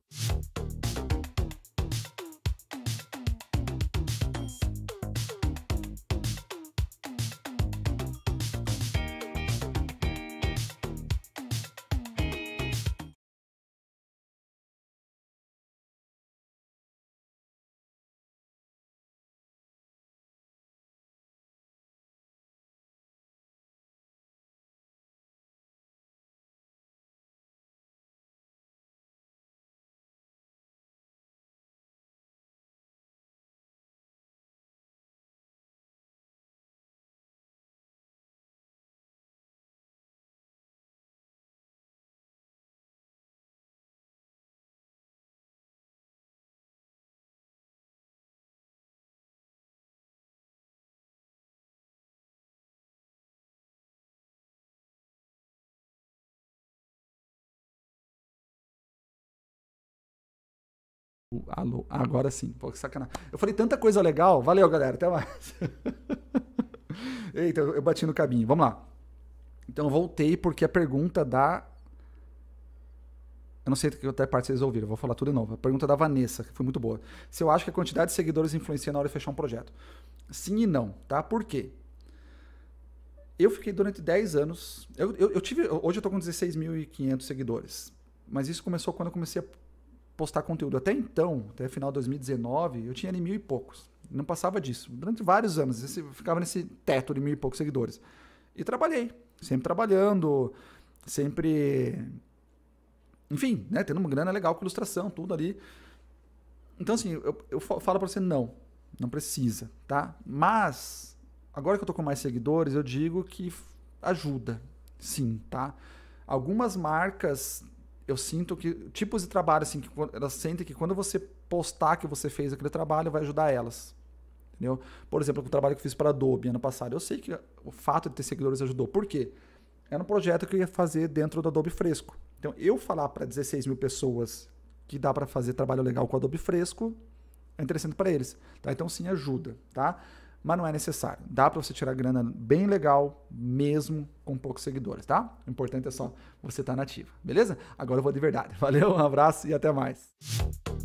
Alô, agora sim, pô, que sacanagem. Eu falei tanta coisa legal. Valeu, galera, até mais. [laughs] Eita, eu bati no cabinho. Vamos lá. Então, voltei porque a pergunta da. Eu não sei até parte vocês ouviram, vou falar tudo de novo. A pergunta da Vanessa, que foi muito boa. Se eu acho que a quantidade de seguidores influencia na hora de fechar um projeto. Sim e não, tá? Por quê? Eu fiquei durante 10 anos. Eu, eu, eu tive. Hoje eu tô com 16.500 seguidores. Mas isso começou quando eu comecei a postar conteúdo. Até então, até final de 2019, eu tinha ali mil e poucos. Não passava disso. Durante vários anos, esse, ficava nesse teto de mil e poucos seguidores. E trabalhei, sempre trabalhando, sempre. Enfim, né, tendo uma grana legal com ilustração, tudo ali. Então, assim, eu, eu falo para você: não, não precisa, tá? Mas, agora que eu tô com mais seguidores, eu digo que ajuda, sim, tá? Algumas marcas eu sinto que tipos de trabalho assim que elas sentem que quando você postar que você fez aquele trabalho vai ajudar elas. Entendeu? Por exemplo, o trabalho que eu fiz para a Adobe ano passado, eu sei que o fato de ter seguidores ajudou. Por quê? Era um projeto que eu ia fazer dentro do Adobe Fresco. Então, eu falar para 16 mil pessoas que dá para fazer trabalho legal com Adobe Fresco é interessante para eles. Tá? Então, sim, ajuda. Tá? mas não é necessário. Dá para você tirar grana bem legal, mesmo com poucos seguidores, tá? O importante é só você estar tá nativa, beleza? Agora eu vou de verdade. [laughs] Valeu, um abraço e até mais.